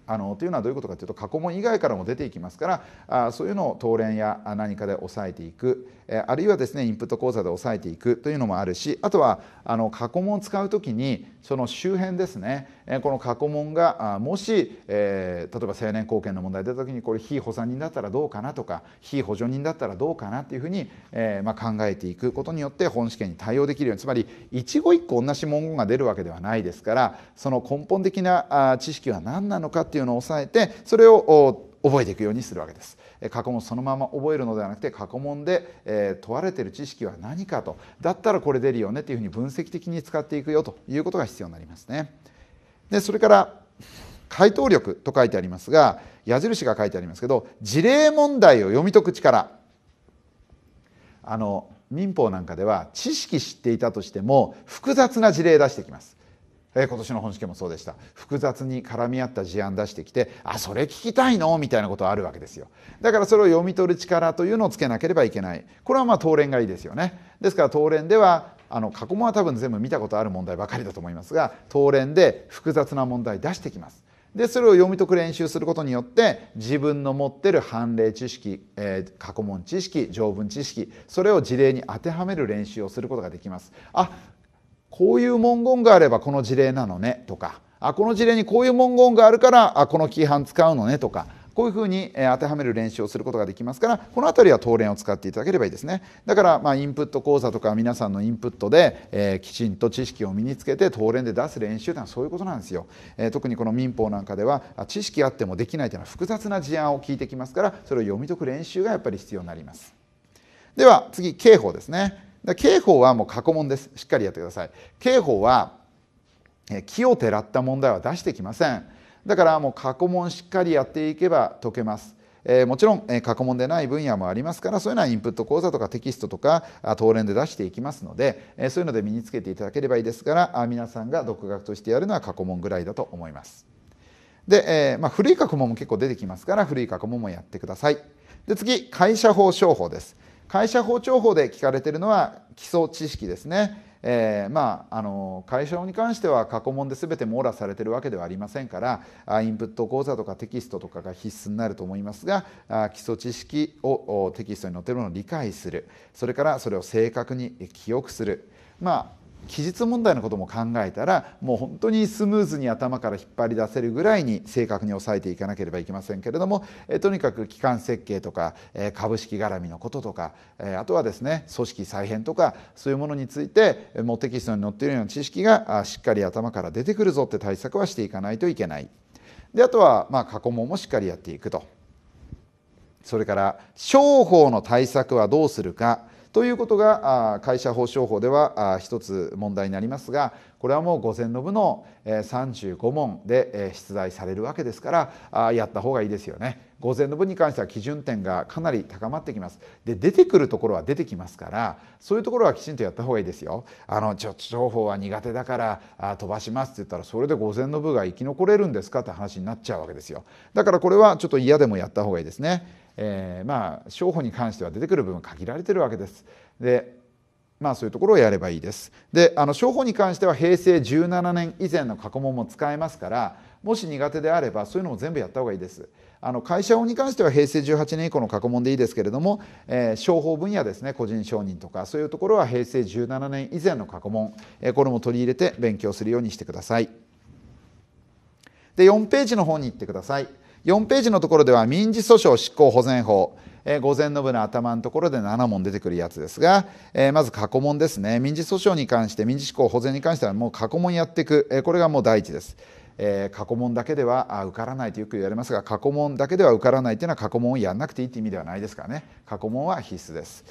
あのというのはどういうことかというと過去問以外からも出ていきますからあそういうのを答練や何かで抑えていく、あるいはですねインプット講座で押さえていくというのもあるしあとはあの過去問を使う時にその周辺ですねこの過去問がもし、えー、例えば成年後見の問題出た時にこれ非補佐人だったらどうかなとか非補助人だったらどうかなっていうふうに、えー、まあ、考えていくことによって本試験に対応できるようにつまり一語一句同じ文言が出るわけではないですからその根本的な知識は何なのかっていうのを押さえてそれを覚えていくようにするわけです。過去問そのまま覚えるのではなくて過去問で、え問われてる知識は何かとだったらこれ出るよねっていうふうに分析的に使っていくよということが必要になりますね。でそれから回答力と書いてありますが矢印が書いてありますけど事例問題を読み解く力あの民法なんかでは知識知っていたとしても複雑な事例出してきますえ今年の本試験もそうでした複雑に絡み合った事案出してきてあそれ聞きたいのみたいなことあるわけですよだからそれを読み取る力というのをつけなければいけないこれはまあ当連がいいですよねですから当連ではあの過去問は多分全部見たことある問題ばかりだと思いますが東連で複雑な問題出してきますでそれを読み解く練習することによって自分の持ってる判例知識、えー、過去問知識条文知識それを事例に当てはめる練習をすることができますあこういう文言があればこの事例なのねとかあこの事例にこういう文言があるからあこの規範使うのねとかこういうふうに当てはめる練習をすることができますからこの辺りは当練を使っていただければいいですねだからまあインプット講座とか皆さんのインプットで、えー、きちんと知識を身につけて当練で出す練習というのはそういうことなんですよ、えー、特にこの民法なんかでは知識あってもできないというのは複雑な事案を聞いてきますからそれを読み解く練習がやっぱり必要になりますでは次刑法ですねだ刑法はもう過去問です。しっかりやってください。刑法は木をてらった問題は出してきません。だからもう過去問しっかりやっていけば解けます。えもちろん、え過去問でない分野もありますからそういうのはインプット講座とかテキストとか当連で出していきますので、えそういうので身につけていただければいいですから皆さんが独学としてやるのは過去問ぐらいだと思います。で、えまあ、古い過去問も結構出てきますから古い過去問もやってください。で次会社法商法です。会社法庁法で聞かれてるのは基礎知識ですね。えー、まあ、あの会社に関しては過去問で全て網羅されてるわけではありませんからインプット講座とかテキストとかが必須になると思いますが基礎知識をテキストに載ってるものを理解するそれからそれを正確に記憶するまあ記述問題のことも考えたらもう本当にスムーズに頭から引っ張り出せるぐらいに正確に抑えていかなければいけませんけれどもえとにかく機関設計とか、え株式絡みのこととか、えあとはですね組織再編とかそういうものについてもうテキストに載っているような知識がしっかり頭から出てくるぞって対策はしていかないといけない。であとはまあ過去問もしっかりやっていくと。それから商法の対策はどうするかということが会社法商法では一つ問題になりますがこれはもう御前の部の35問で出題されるわけですからやった方がいいですよね。午前の分に関しては基準点がかなり高まってきますで出てくるところは出てきますからそういうところはきちんとやった方がいいですよあのちょっと情報は苦手だからあ飛ばしますって言ったらそれで午前の部が生き残れるんですかって話になっちゃうわけですよだからこれはちょっと嫌でもやった方がいいですねえー、まあ商法に関しては出てくる部分限られてるわけです。でまあそういうところをやればいいです。であの商法に関しては平成17年以前の過去問も使えますからもし苦手であればそういうのも全部やった方がいいです。あの会社法に関しては平成18年以降の過去問でいいですけれども、えー、商法分野ですね個人承認とかそういうところは平成17年以前の過去問、えー、これも取り入れて勉強するようにしてください。で4ページの方に行ってください。4ページのところでは民事訴訟執行保全法え前の部の頭のところで7問出てくるやつですが、えー、まず過去問ですね民事訴訟に関して民事執行保全に関してはもう過去問やっていく、えこれがもう第一ですえー、過去問だけでは受からないとよく言われますが過去問だけでは受からないというのは過去問をやんなくていいという意味ではないですからね過去問は必須です。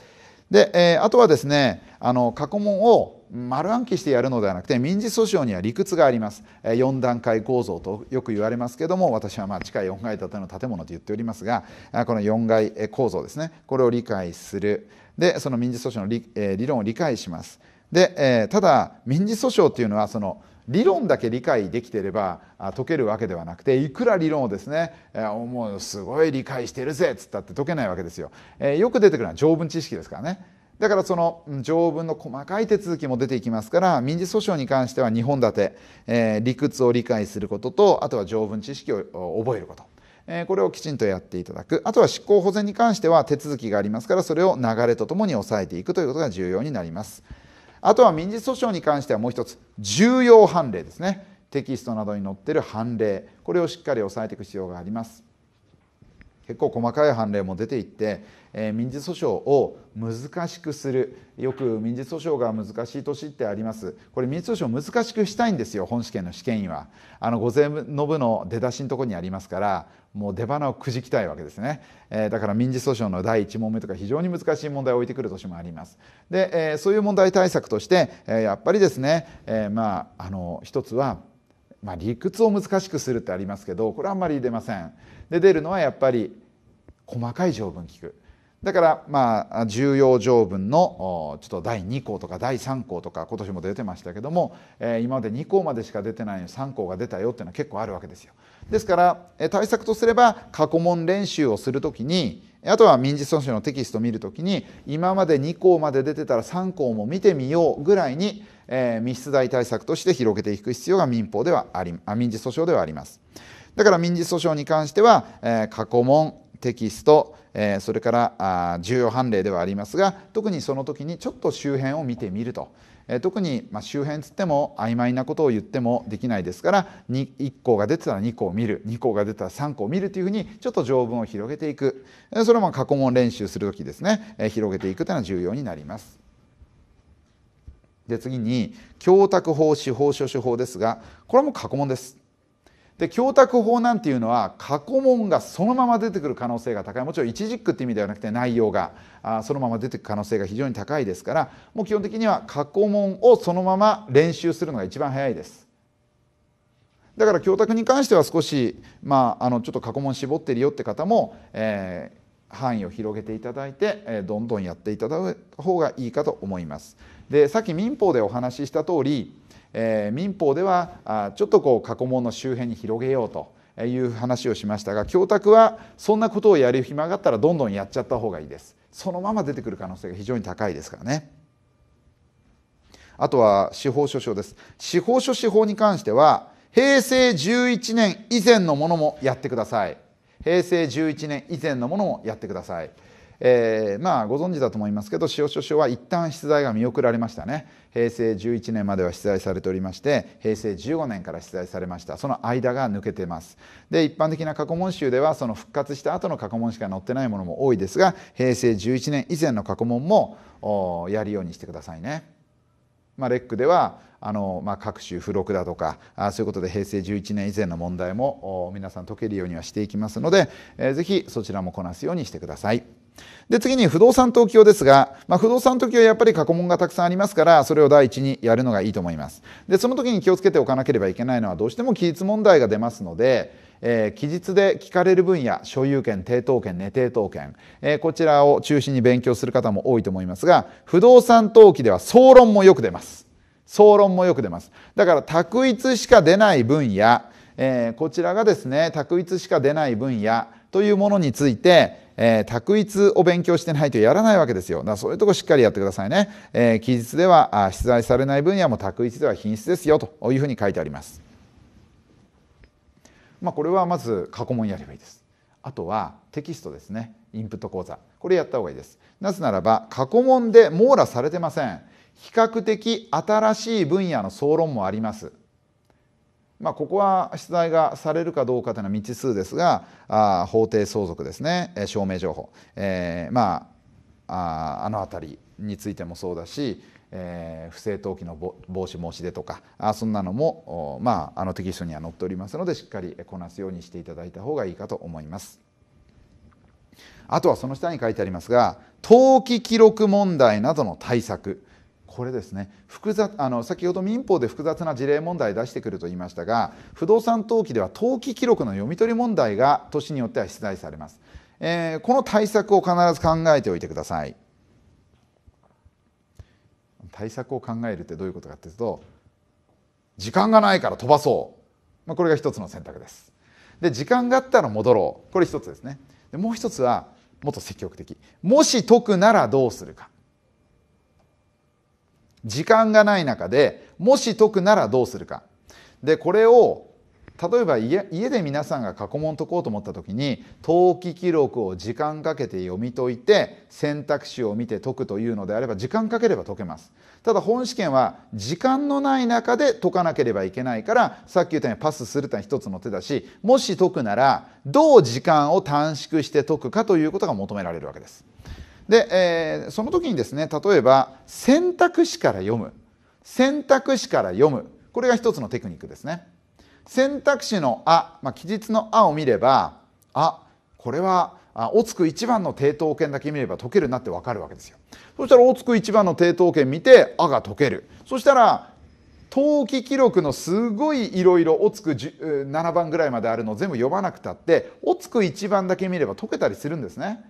で、えー、あとはですねあの過去問を丸暗記してやるのではなくて民事訴訟には理屈があります、えー、4段階構造とよく言われますけども私はまあ地下4階建ての建物と言っておりますがこの4階構造ですねこれを理解するでその民事訴訟の理,、えー、理論を理解しますで、えー、ただ民事訴訟っていうのはその理論だけ理解できてれば解けるわけではなくていくら理論をですねもうすごい理解してるぜっつったって解けないわけですよ。えよく出てくるのは条文知識ですからね。だからその条文の細かい手続きも出ていきますから民事訴訟に関しては2本立て、えー、理屈を理解することとあとは条文知識を覚えること。えー、これをきちんとやっていただくあとは執行保全に関しては手続きがありますからそれを流れとともに抑えていくということが重要になります。あとは民事訴訟に関してはもう一つ重要判例ですねテキストなどに載っている判例これをしっかり押さえていく必要があります結構細かい判例も出ていって、え民事訴訟を難しくするよく民事訴訟が難しい年ってありますこれ民事訴訟難しくしたいんですよ本試験の試験員はあの午前の部の出だしのところにありますからもう出花をくじきたいわけですね、えだから民事訴訟の第1問目とか非常に難しい問題を置いてくる年もありますで、えそういう問題対策として、えやっぱりですね、えまああの一つは、まあ、理屈を難しくするってありますけどこれはあんまり出ませんで出るのはやっぱり細かい条文聞くだからまあ重要条文のちょっと第2項とか第3項とか今年も出てましたけども、えー、今まで2項までしか出てないのに3項が出たよっていうのは結構あるわけですよ。ですから、えー、対策とすれば過去問練習をするときにあとは民事訴訟のテキストを見るときに今まで2項まで出てたら3項も見てみようぐらいに、えー、密室大対策として広げていく必要が民法ではあり民事訴訟ではあります。だから民事訴訟に関しては、えー、過去問テキスト、えー、それからあ重要判例ではありますが特にその時にちょっと周辺を見てみると、えー、特に、まあ、周辺つっても曖昧なことを言ってもできないですから1項が出てたら2項を見る2項が出たら3項を見るというふうにちょっと条文を広げていく、えそれも過去問練習する時ですね、えー、広げていくというのは重要になります。で次に供託法司法書士法ですがこれも過去問です。で供託法なんていうのは過去問がそのまま出てくる可能性が高いもちろん一軸って意味ではなくて内容があそのまま出てくる可能性が非常に高いですからもう基本的には過去問をそのまま練習するのが一番早いです。だから教託に関しては少し、まあ、あのちょっと過去問絞ってるよって方も、え範囲を広げていただいて、えどんどんやっていただく方がいいかと思います。でさっき民法でお話しした通り、えー、民法ではあちょっとこう過去問の周辺に広げようと。いう話をしましたが教託はそんなことをやる暇があったらどんどんやっちゃった方がいいですそのまま出てくる可能性が非常に高いですからねあとは司法書書です司法書士法に関しては平成11年以前のものもやってください平成11年以前のものをやってください。えー、まあご存知だと思いますけど司法書士は一旦出題が見送られましたね平成11年までは出題されておりまして平成15年から出題されましたその間が抜けてますで一般的な過去問集ではその復活した後の過去問しか載ってないものも多いですが平成11年以前の過去問もやるようにしてくださいねまあ、レックではあの、まあ、各種付録だとかあそういうことで平成11年以前の問題も皆さん解けるようにはしていきますので、えー、ぜひそちらもこなすようにしてください。で次に不動産登記用ですが、まあ、不動産登記はやっぱり過去問がたくさんありますからそれを第一にやるのがいいと思いますでその時に気をつけておかなければいけないのはどうしても期日問題が出ますので、えー、期日で聞かれる分野所有権抵当権寝抵当権、えー、こちらを中心に勉強する方も多いと思いますが不動産登記では総論もよく出ます総論もよく出ますだから択一しか出ない分野、えー、こちらがですね択一しか出ない分野というものについて、えー、択一を勉強してないとやらないわけですよだからそういうとこしっかりやってくださいね、えー、記述ではあ出題されない分野も択一では品質ですよというふうに書いてありますまあこれはまず過去問やればいいですあとはテキストですねインプット講座これやった方がいいですなぜならば過去問で網羅されてません比較的新しい分野の総論もあります。まあ、ここは出題がされるかどうかというのは未知数ですがあ法定相続ですね、えー、証明情報、えー、まあああの辺りについてもそうだし、えー、不正登記の防止申し出とかあそんなのもまあ、あのテキストには載っておりますのでしっかりこなすようにしていただいた方がいいかと思います。あとはその下に書いてありますが登記記録問題などの対策これですね複雑あの先ほど民法で複雑な事例問題出してくると言いましたが不動産登記では登記記録の読み取り問題が年によっては出題されます、えー、この対策を必ず考えておいてください対策を考えるってどういうことかっていうと時間がないから飛ばそう、まあ、これが一つの選択ですで時間があったら戻ろうこれ一つですねでもう一つはもっと積極的もし解くならどうするか時間がない中でもし解くならどうするかでこれを例えば家で皆さんが過去問解こうと思った時に登記記録を時間かけて読み解いて選択肢を見て解くというのであれば時間かければ解けますただ本試験は時間のない中で解かなければいけないからさっき言ったようにパスするというのは一つの手だしもし解くならどう時間を短縮して解くかということが求められるわけですで、えー、その時にですね例えば選択肢から読む選択肢から読むこれが一つのテクニックですね選択肢の「あ」まあ、記述の「あ」を見れば「あこれはおつく一番の抵当権だけ見れば解けるなって分かるわけですよそしたらおつく一番の抵当権見て「あ」が解けるそしたら登記記録のすごいいろいろおつく7番ぐらいまであるのを全部読まなくたっておつく1番だけ見れば解けたりするんですね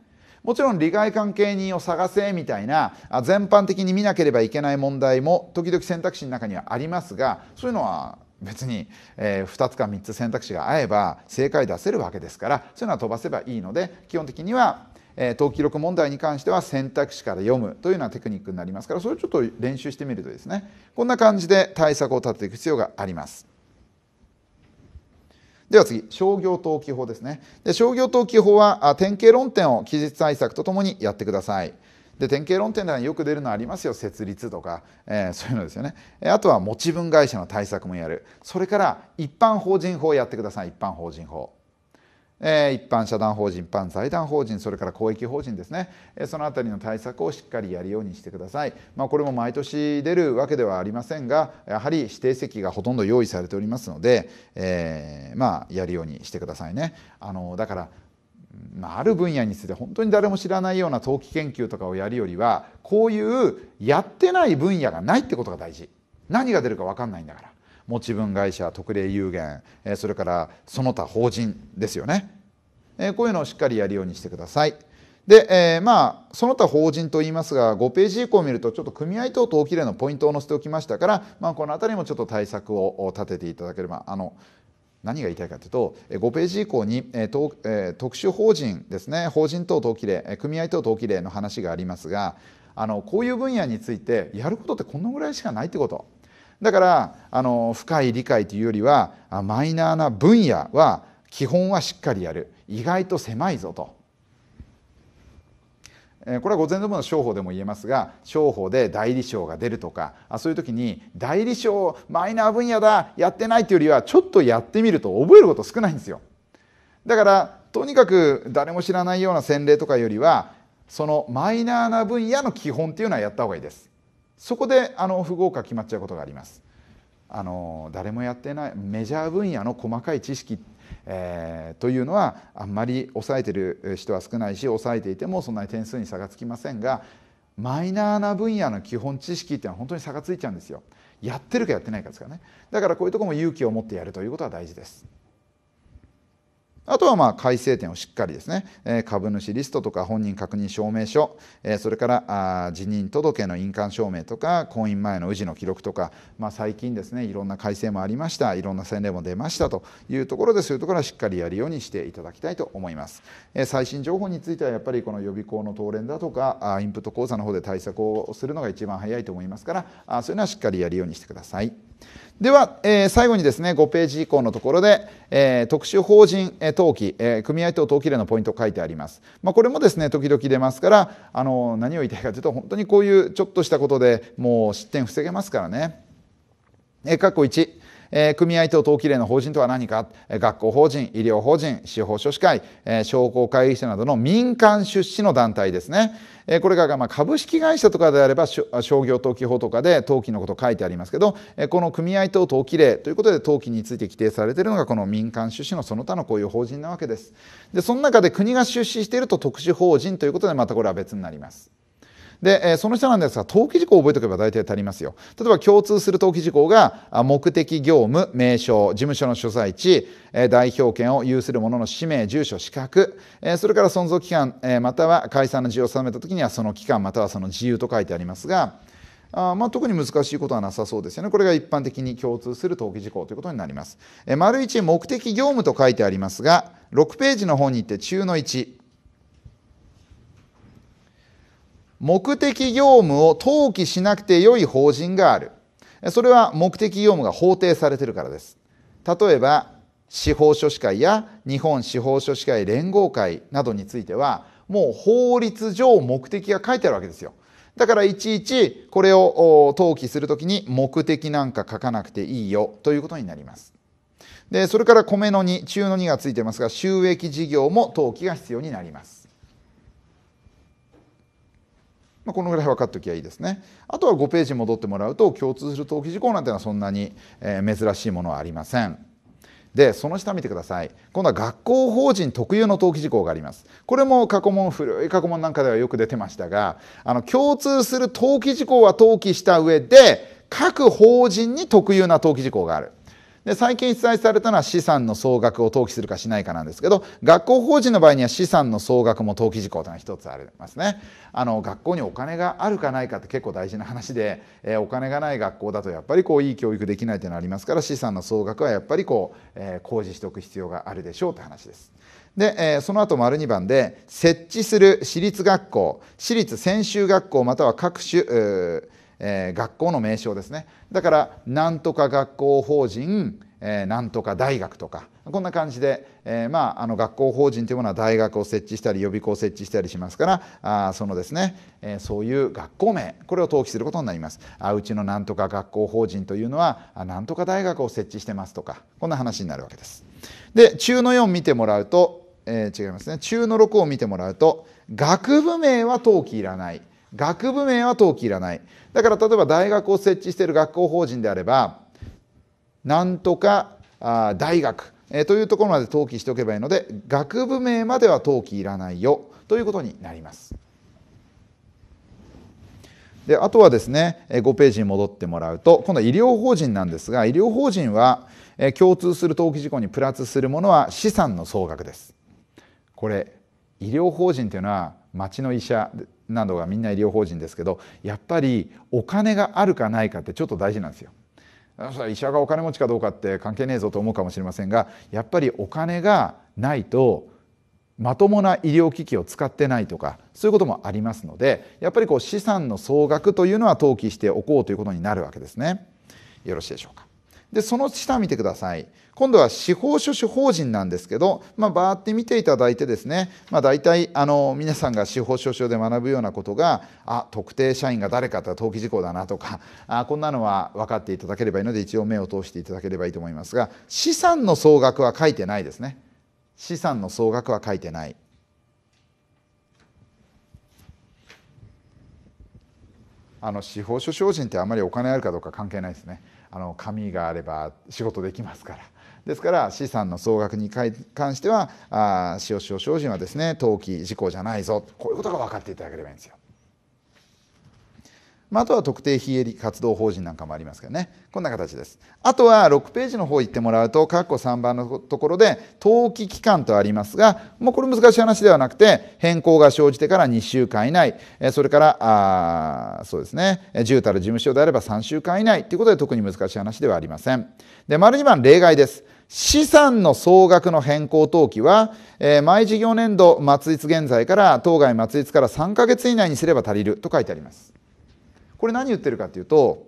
もちろん利害関係人を探せみたいな全般的に見なければいけない問題も時々選択肢の中にはありますがそういうのは別に、え2つか3つ選択肢が合えば正解出せるわけですからそういうのは飛ばせばいいので基本的には、え登記録問題に関しては選択肢から読むというようなテクニックになりますからそれをちょっと練習してみるとですねこんな感じで対策を立てていく必要があります。では次、商業登記法ですね。で商業登記法は典型論点を記述対策とともにやってください。で典型論点ではよく出るのありますよ設立とか、えー、そういうのですよねあとは持ち分会社の対策もやるそれから一般法人法やってください一般法人法え一般社団法人、一般財団法人、それから公益法人ですね、えそのあたりの対策をしっかりやるようにしてください。まあ、これも毎年出るわけではありませんが、やはり指定席がほとんど用意されておりますので、えー、まあ、やるようにしてくださいね。あのだからまあ、ある分野について本当に誰も知らないような冬季研究とかをやるよりはこういうやってない分野がないってことが大事何が出るか分かんないんだから持ち分会社特例有限それからその他法人ですよねこういうのをしっかりやるようにしてください。で、えー、まあその他法人といいますが5ページ以降を見るとちょっと組合等登記例のポイントを載せておきましたから、まあ、この辺りもちょっと対策を立てていただければあの何が言いたいかというと5ページ以降に、ええ特殊法人ですね法人等登記例組合等登記例の話がありますがあのこういう分野についてやることってこのぐらいしかないってこと。だからあの深い理解というよりはマイナーな分野は基本はしっかりやる意外と狭いぞと。これは午前どもの商法でも言えますが商法で代理賞が出るとかそういう時に代理賞マイナー分野だやってないというよりはちょっとやってみると覚えること少ないんですよだからとにかく誰も知らないような洗礼とかよりはそのマイナーな分野の基本っていうのはやった方がいいですそこであの不合格決まっちゃうことがありますあの誰もやってないメジャー分野の細かい知識、えー、というのはあんまり抑えてる人は少ないし抑えていてもそんなに点数に差がつきませんがマイナーな分野の基本知識っていうのは本当に差がついちゃうんですよやってるかやってないかですからねだからこういうところも勇気を持ってやるということは大事です。あとはまあ改正点をしっかりですね、え株主リストとか本人確認証明書、えそれからあ辞任届の印鑑証明とか、婚姻前の氏の記録とか、まあ、最近ですね、いろんな改正もありました、いろんな宣令も出ましたというところで、そういうところはしっかりやるようにしていただきたいと思います。え最新情報については、やっぱりこの予備校の登連だとか、あインプット講座の方で対策をするのが一番早いと思いますから、あそういうのはしっかりやるようにしてください。では、えー、最後にですね5ページ以降のところで、えー、特殊法人、え登記、えー、組合等登記例のポイント書いてあります、まあ、これもですね時々出ますからあの何を言いたいかというと本当にこういうちょっとしたことでもう失点防げますからね。えー、括弧1えー、組合等登記例の法人とは何か、学校法人、医療法人、司法書士会、えー、商工会議所などの民間出資の団体ですね。えー、これが、まあ、株式会社とかであれば商業登記法とかで登記のこと書いてありますけど、えー、この組合等登記例ということで登記について規定されているのがこの民間出資のその他のこういう法人なわけです。で、その中で国が出資していると特殊法人ということでまたこれは別になります。で、えー、その下なんですが登記事項を覚えておけば大体足りますよ例えば共通する登記事項が目的業務名称事務所の所在地、えー、代表権を有する者の氏名住所資格、えー、それから存続期間、えまたは解散の事由を定めた時にはその期間またはその自由と書いてありますがあまあ、特に難しいことはなさそうですよね。これが一般的に共通する登記事項ということになります。え丸1、目的業務と書いてありますが、6ページの方に行って中の1。目的業務を登記しなくてよい法人がある。それは目的業務が法定されてるからです。例えば、司法書士会や日本司法書士会連合会などについては、もう法律上目的が書いてあるわけですよ。だからいちいちこれを登記するときに目的なんか書かなくていいよということになります。で、それから米の2、中の2がついてますが、収益事業も登記が必要になります。まあ、このぐらい分かっておきゃいいですね。あとは5ページ戻ってもらうと共通する登記事項なんていうのはそんなに、え珍しいものはありません。でその下見てください今度は学校法人特有の登記事項がありますこれも過去問古い過去問なんかではよく出てましたがあの共通する登記事項は登記した上で各法人に特有な登記事項があるで最近出題されたのは資産の総額を登記するかしないかなんですけど学校法人の場合には資産の総額も登記事項というのが一つありますねあの学校にお金があるかないかって結構大事な話で、えー、お金がない学校だとやっぱりこういい教育できないというのがありますから資産の総額はやっぱりこう、えー、公示しておく必要があるでしょうって話です。で、えー、その後丸2番で設置する私立学校私立専修学校または各種、えーえー、学校の名称ですねだからなんとか学校法人、えー、なんとか大学とかこんな感じで、えー、まあ、あの学校法人というものは大学を設置したり予備校を設置したりしますからあそのですね、えー、そういう学校名これを登記することになりますあうちのなんとか学校法人というのはあなんとか大学を設置してますとかこんな話になるわけです。で中の4見てもらうと、え違いますね中の6を見てもらうと学部名は登記いらない学部名は登記いらないだから例えば大学を設置している学校法人であればなんとか大学というところまで登記しておけばいいので学部名までは登記いらないよということになります。であとはですね5ページに戻ってもらうと今度は医療法人なんですが医療法人は共通する登記事項にプラスするものは資産の総額です。これ医療法人というのは町の医者などがみんな医療法人ですけどやっぱりお金があるかないかってちょっと大事なんですよ。医者がお金持ちかどうかって関係ねえぞと思うかもしれませんがやっぱりお金がないとまともな医療機器を使ってないとかそういうこともありますのでやっぱりこう資産の総額というのは登記しておこうということになるわけですね。よろしいでしょうか。で、その下見てください。今度は司法書士法人なんですけど、まあ、バーって見ていただいてですね、まあ、大体あの皆さんが司法書士で学ぶようなことがあ特定社員が誰かって登記事項だなとかあこんなのは分かっていただければいいので一応目を通していただければいいと思いますが資産の総額は書いてないですね資産の総額は書いてない。あの司法書士法人ってあまりお金あるかどうか関係ないですね。あの紙があれば仕事できますから。ですから資産の総額に関してはあ塩塩精進はですね登記事項じゃないぞこういうことが分かっていただければいいんですよ。まあ、とは特定非営利活動法人なんかもありますけどねこんな形ですあとは6ページの方行ってもらうと括弧3番のところで登記期間とありますがもうこれ難しい話ではなくて変更が生じてから2週間以内それからあそうですね重たる事務所であれば3週間以内ということで特に難しい話ではありませんで丸2番例外です資産の総額の変更登記は、えー、毎事業年度末日現在から当該末日から3ヶ月以内にすれば足りると書いてありますこれ何言ってるかというと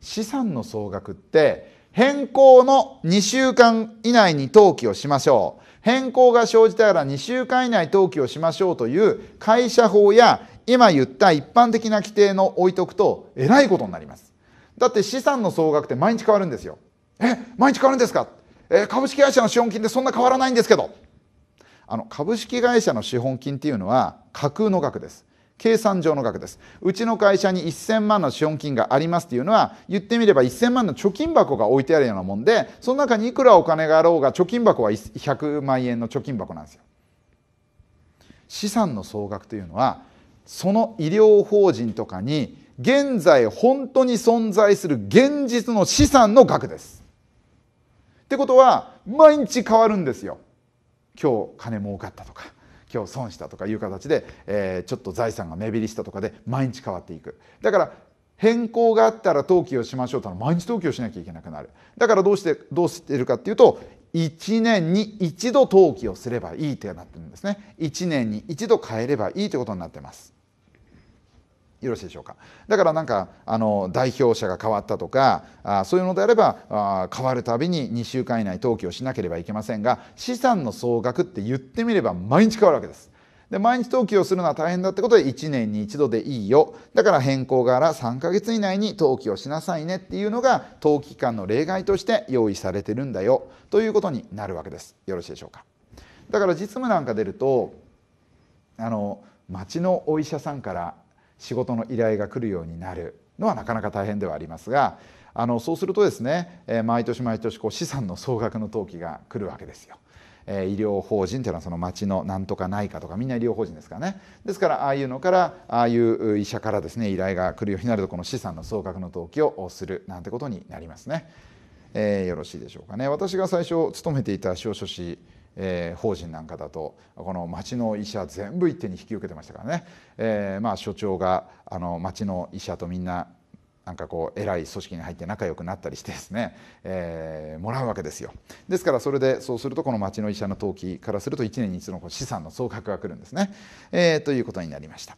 資産の総額って変更の2週間以内に登記をしましょう変更が生じたら2週間以内登記をしましょうという会社法や今言った一般的な規定の置いとくとえらいことになりますだって資産の総額って毎日変わるんですよえ毎日変わるんですかえ株式会社の資本金でそんな変わらないんですけどあの株式会社の資本金っていうのは架空の額です計算上の額ですうちの会社に1000万の資本金がありますっていうのは言ってみれば1000万の貯金箱が置いてあるようなもんでその中にいくらお金があろうが貯金箱は100万円の貯金箱なんですよ資産の総額というのはその医療法人とかに現在本当に存在する現実の資産の額ですってことは毎日変わるんですよ今日金儲かったとか今日損したとかいう形で、えー、ちょっと財産が目減りしたとかで毎日変わっていくだから変更があったら登記をしましょうと毎日登記をしなきゃいけなくなるだからどうしてどうしてるかっていうと1年に1度登記をすればいいってなってるんですね1年に1度変えればいいということになってますよろしいでしょうかだからなんかあの代表者が変わったとかあそういうのであればあ変わるたびに2週間以内登記をしなければいけませんが資産の総額って言ってみれば毎日変わるわけです。で毎日登記をするのは大変だってことで1年に1度でいいよだから変更から3ヶ月以内に登記をしなさいねっていうのが登記期間の例外として用意されてるんだよということになるわけですよろしいでしょうかだから実務なんか出るとあの町のお医者さんから仕事の依頼が来るようになるのはなかなか大変ではありますがあのそうするとですね、え毎年毎年こう資産の総額の登記が来るわけですよ。え医療法人というのはその町のなんとか内科とかみんな医療法人ですからねですからああいうのからああいう医者からですね依頼が来るようになるとこの資産の総額の登記をするなんてことになりますね、えー、よろしいでしょうかね私が最初勤めていた司法書士えー、法人なんかだとこの町の医者全部一手に引き受けてましたからね、えー、まあ所長があの町の医者とみんななんかこう偉い組織に入って仲良くなったりしてですね、えー、もらうわけですよですからそれでそうするとこの町の医者の登記からすると1年に1度の資産の総額が来るんですね、えー、ということになりました。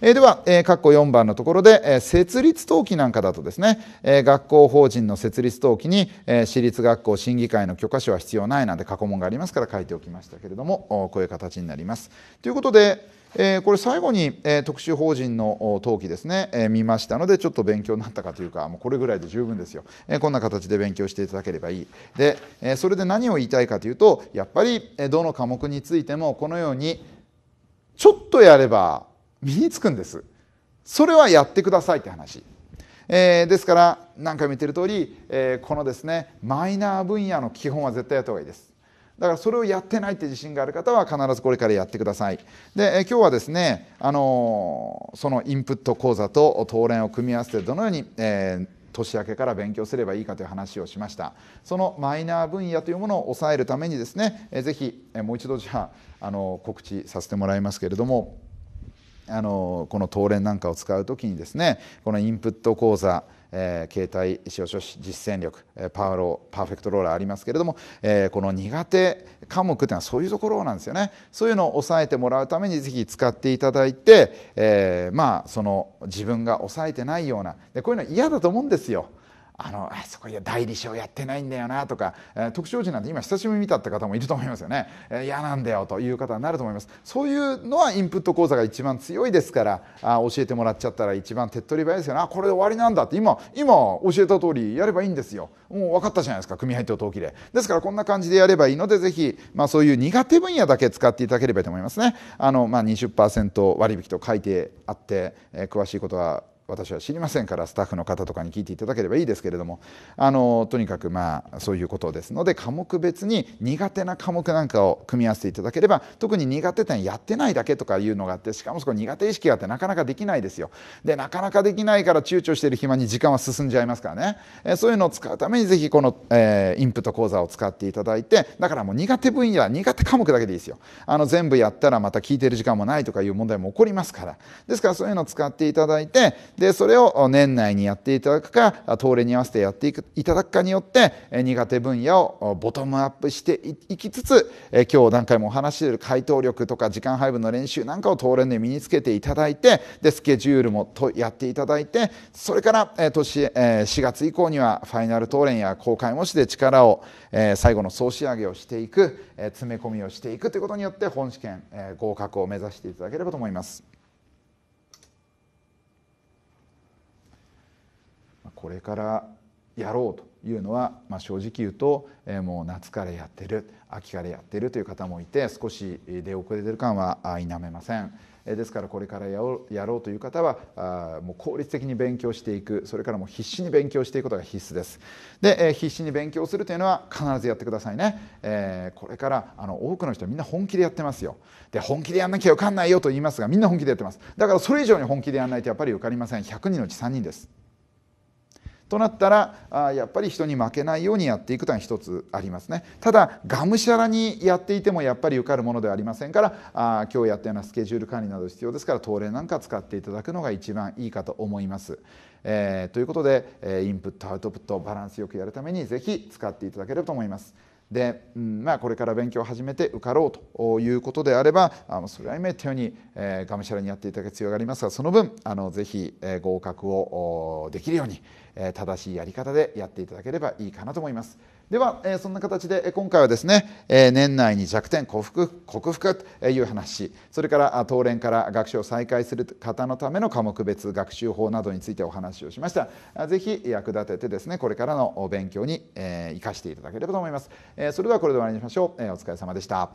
えでは、えー、括弧4番のところで、え設立登記なんかだとですね、え学校法人の設立登記に、え私立学校審議会の許可書は必要ないなんて過去問がありますから書いておきましたけれどもこういう形になります。ということで、えこれ最後に、え特殊法人の登記ですね、え見ましたのでちょっと勉強になったかというかもうこれぐらいで十分ですよ、えこんな形で勉強していただければいいで、えそれで何を言いたいかというとやっぱり、えどの科目についてもこのようにちょっとやれば身につくんですそれはやってくださいって話、えー、ですから何回も言ってる通り、えー、このですねマイナー分野の基本は絶対やった方がいいですだからそれをやってないって自信がある方は必ずこれからやってください。で今日はですね、あのそのインプット講座と東連を組み合わせてどのように、えー、年明けから勉強すればいいかという話をしましたそのマイナー分野というものを抑えるためにですね、えー、ぜひ、えもう一度じゃあ、あの告知させてもらいますけれども。あのこの東連なんかを使う時にですねこのインプット講座えー、携帯使用書士実践力、えー、パワローパーフェクトローラーありますけれども、えー、この苦手科目っていうのはそういうところなんですよねそういうのを抑えてもらうために是非使っていただいて、えー、まあその自分が抑えてないようなでこういうのは嫌だと思うんですよ。あのあそこいや代理商やってないんだよなとか、えー、特徴人なんて今久しぶりに見たって方もいると思いますよね、えー、嫌なんだよという方になると思いますそういうのはインプット講座が一番強いですからあ教えてもらっちゃったら一番手っ取り早いですよなこれで終わりなんだって今今教えた通りやればいいんですよもう分かったじゃないですか組合と登記でですからこんな感じでやればいいのでぜひ、まあ、そういう苦手分野だけ使っていただければと思いますねあの、まあ20、20%割引と書いてあって、えー、詳しいことは私は知りませんからスタッフの方とかに聞いていただければいいですけれどもあのとにかくまあそういうことですので科目別に苦手な科目なんかを組み合わせていただければ特に苦手点やってないだけとかいうのがあってしかもそこ苦手意識があってなかなかできないですよでなかなかできないから躊躇してる暇に時間は進んじゃいますからね、えそういうのを使うためにぜひこの、えー、インプット講座を使っていただいてだからもう苦手分野は苦手科目だけでいいですよあの全部やったらまた聞いてる時間もないとかいう問題も起こりますからですからそういうのを使っていただいてで、それを年内にやっていただくか、東例に合わせてやっていただくかによって、苦手分野をボトムアップしていきつつ、今日何回もお話ししている回答力とか時間配分の練習なんかを東例で身につけていただいて、で、スケジュールもとやっていただいて、それから、え年、え4月以降にはファイナル東連や公開模試で力を、え最後の総仕上げをしていく、え詰め込みをしていくということによって本試験、え合格を目指していただければと思います。これからやろうというのは、まあ、正直言うと、えー、もう夏からやってる秋からやってるという方もいて少し出遅れてる感は否めません。ですからこれからやろうという方はもう効率的に勉強していくそれからも必死に勉強していくことが必須ですで必死に勉強するというのは必ずやってくださいね、えー、これからあの多くの人みんな本気でやってますよで本気でやんなきゃ受かんないよと言いますがみんな本気でやってますだからそれ以上に本気でやんないとやっぱり受かりません100人のうち3人ですとなったらあやっぱり人に負けないようにやっていくというのは一つありますねただがむしゃらにやっていてもやっぱり受かるものではありませんからあ今日やったようなスケジュール管理など必要ですから東例なんか使っていただくのが一番いいかと思います。えー、ということで、えインプットアウトプットバランスよくやるためにぜひ使っていただければと思います。で、うんまあ、これから勉強を始めて受かろうということであればあそれは今言ったように、えー、がむしゃらにやっていただく必要がありますがその分あのぜひ、えー、合格をできるように、え正しいやり方でやっていただければいいかなと思います。では、えそんな形で今回はですね、え年内に弱点克服という話それから当連から学習を再開する方のための科目別学習法などについてお話をしました是非役立ててですねこれからの勉強にえ生かしていただければと思いますえそれではこれで終わりにしましょうえお疲れ様でした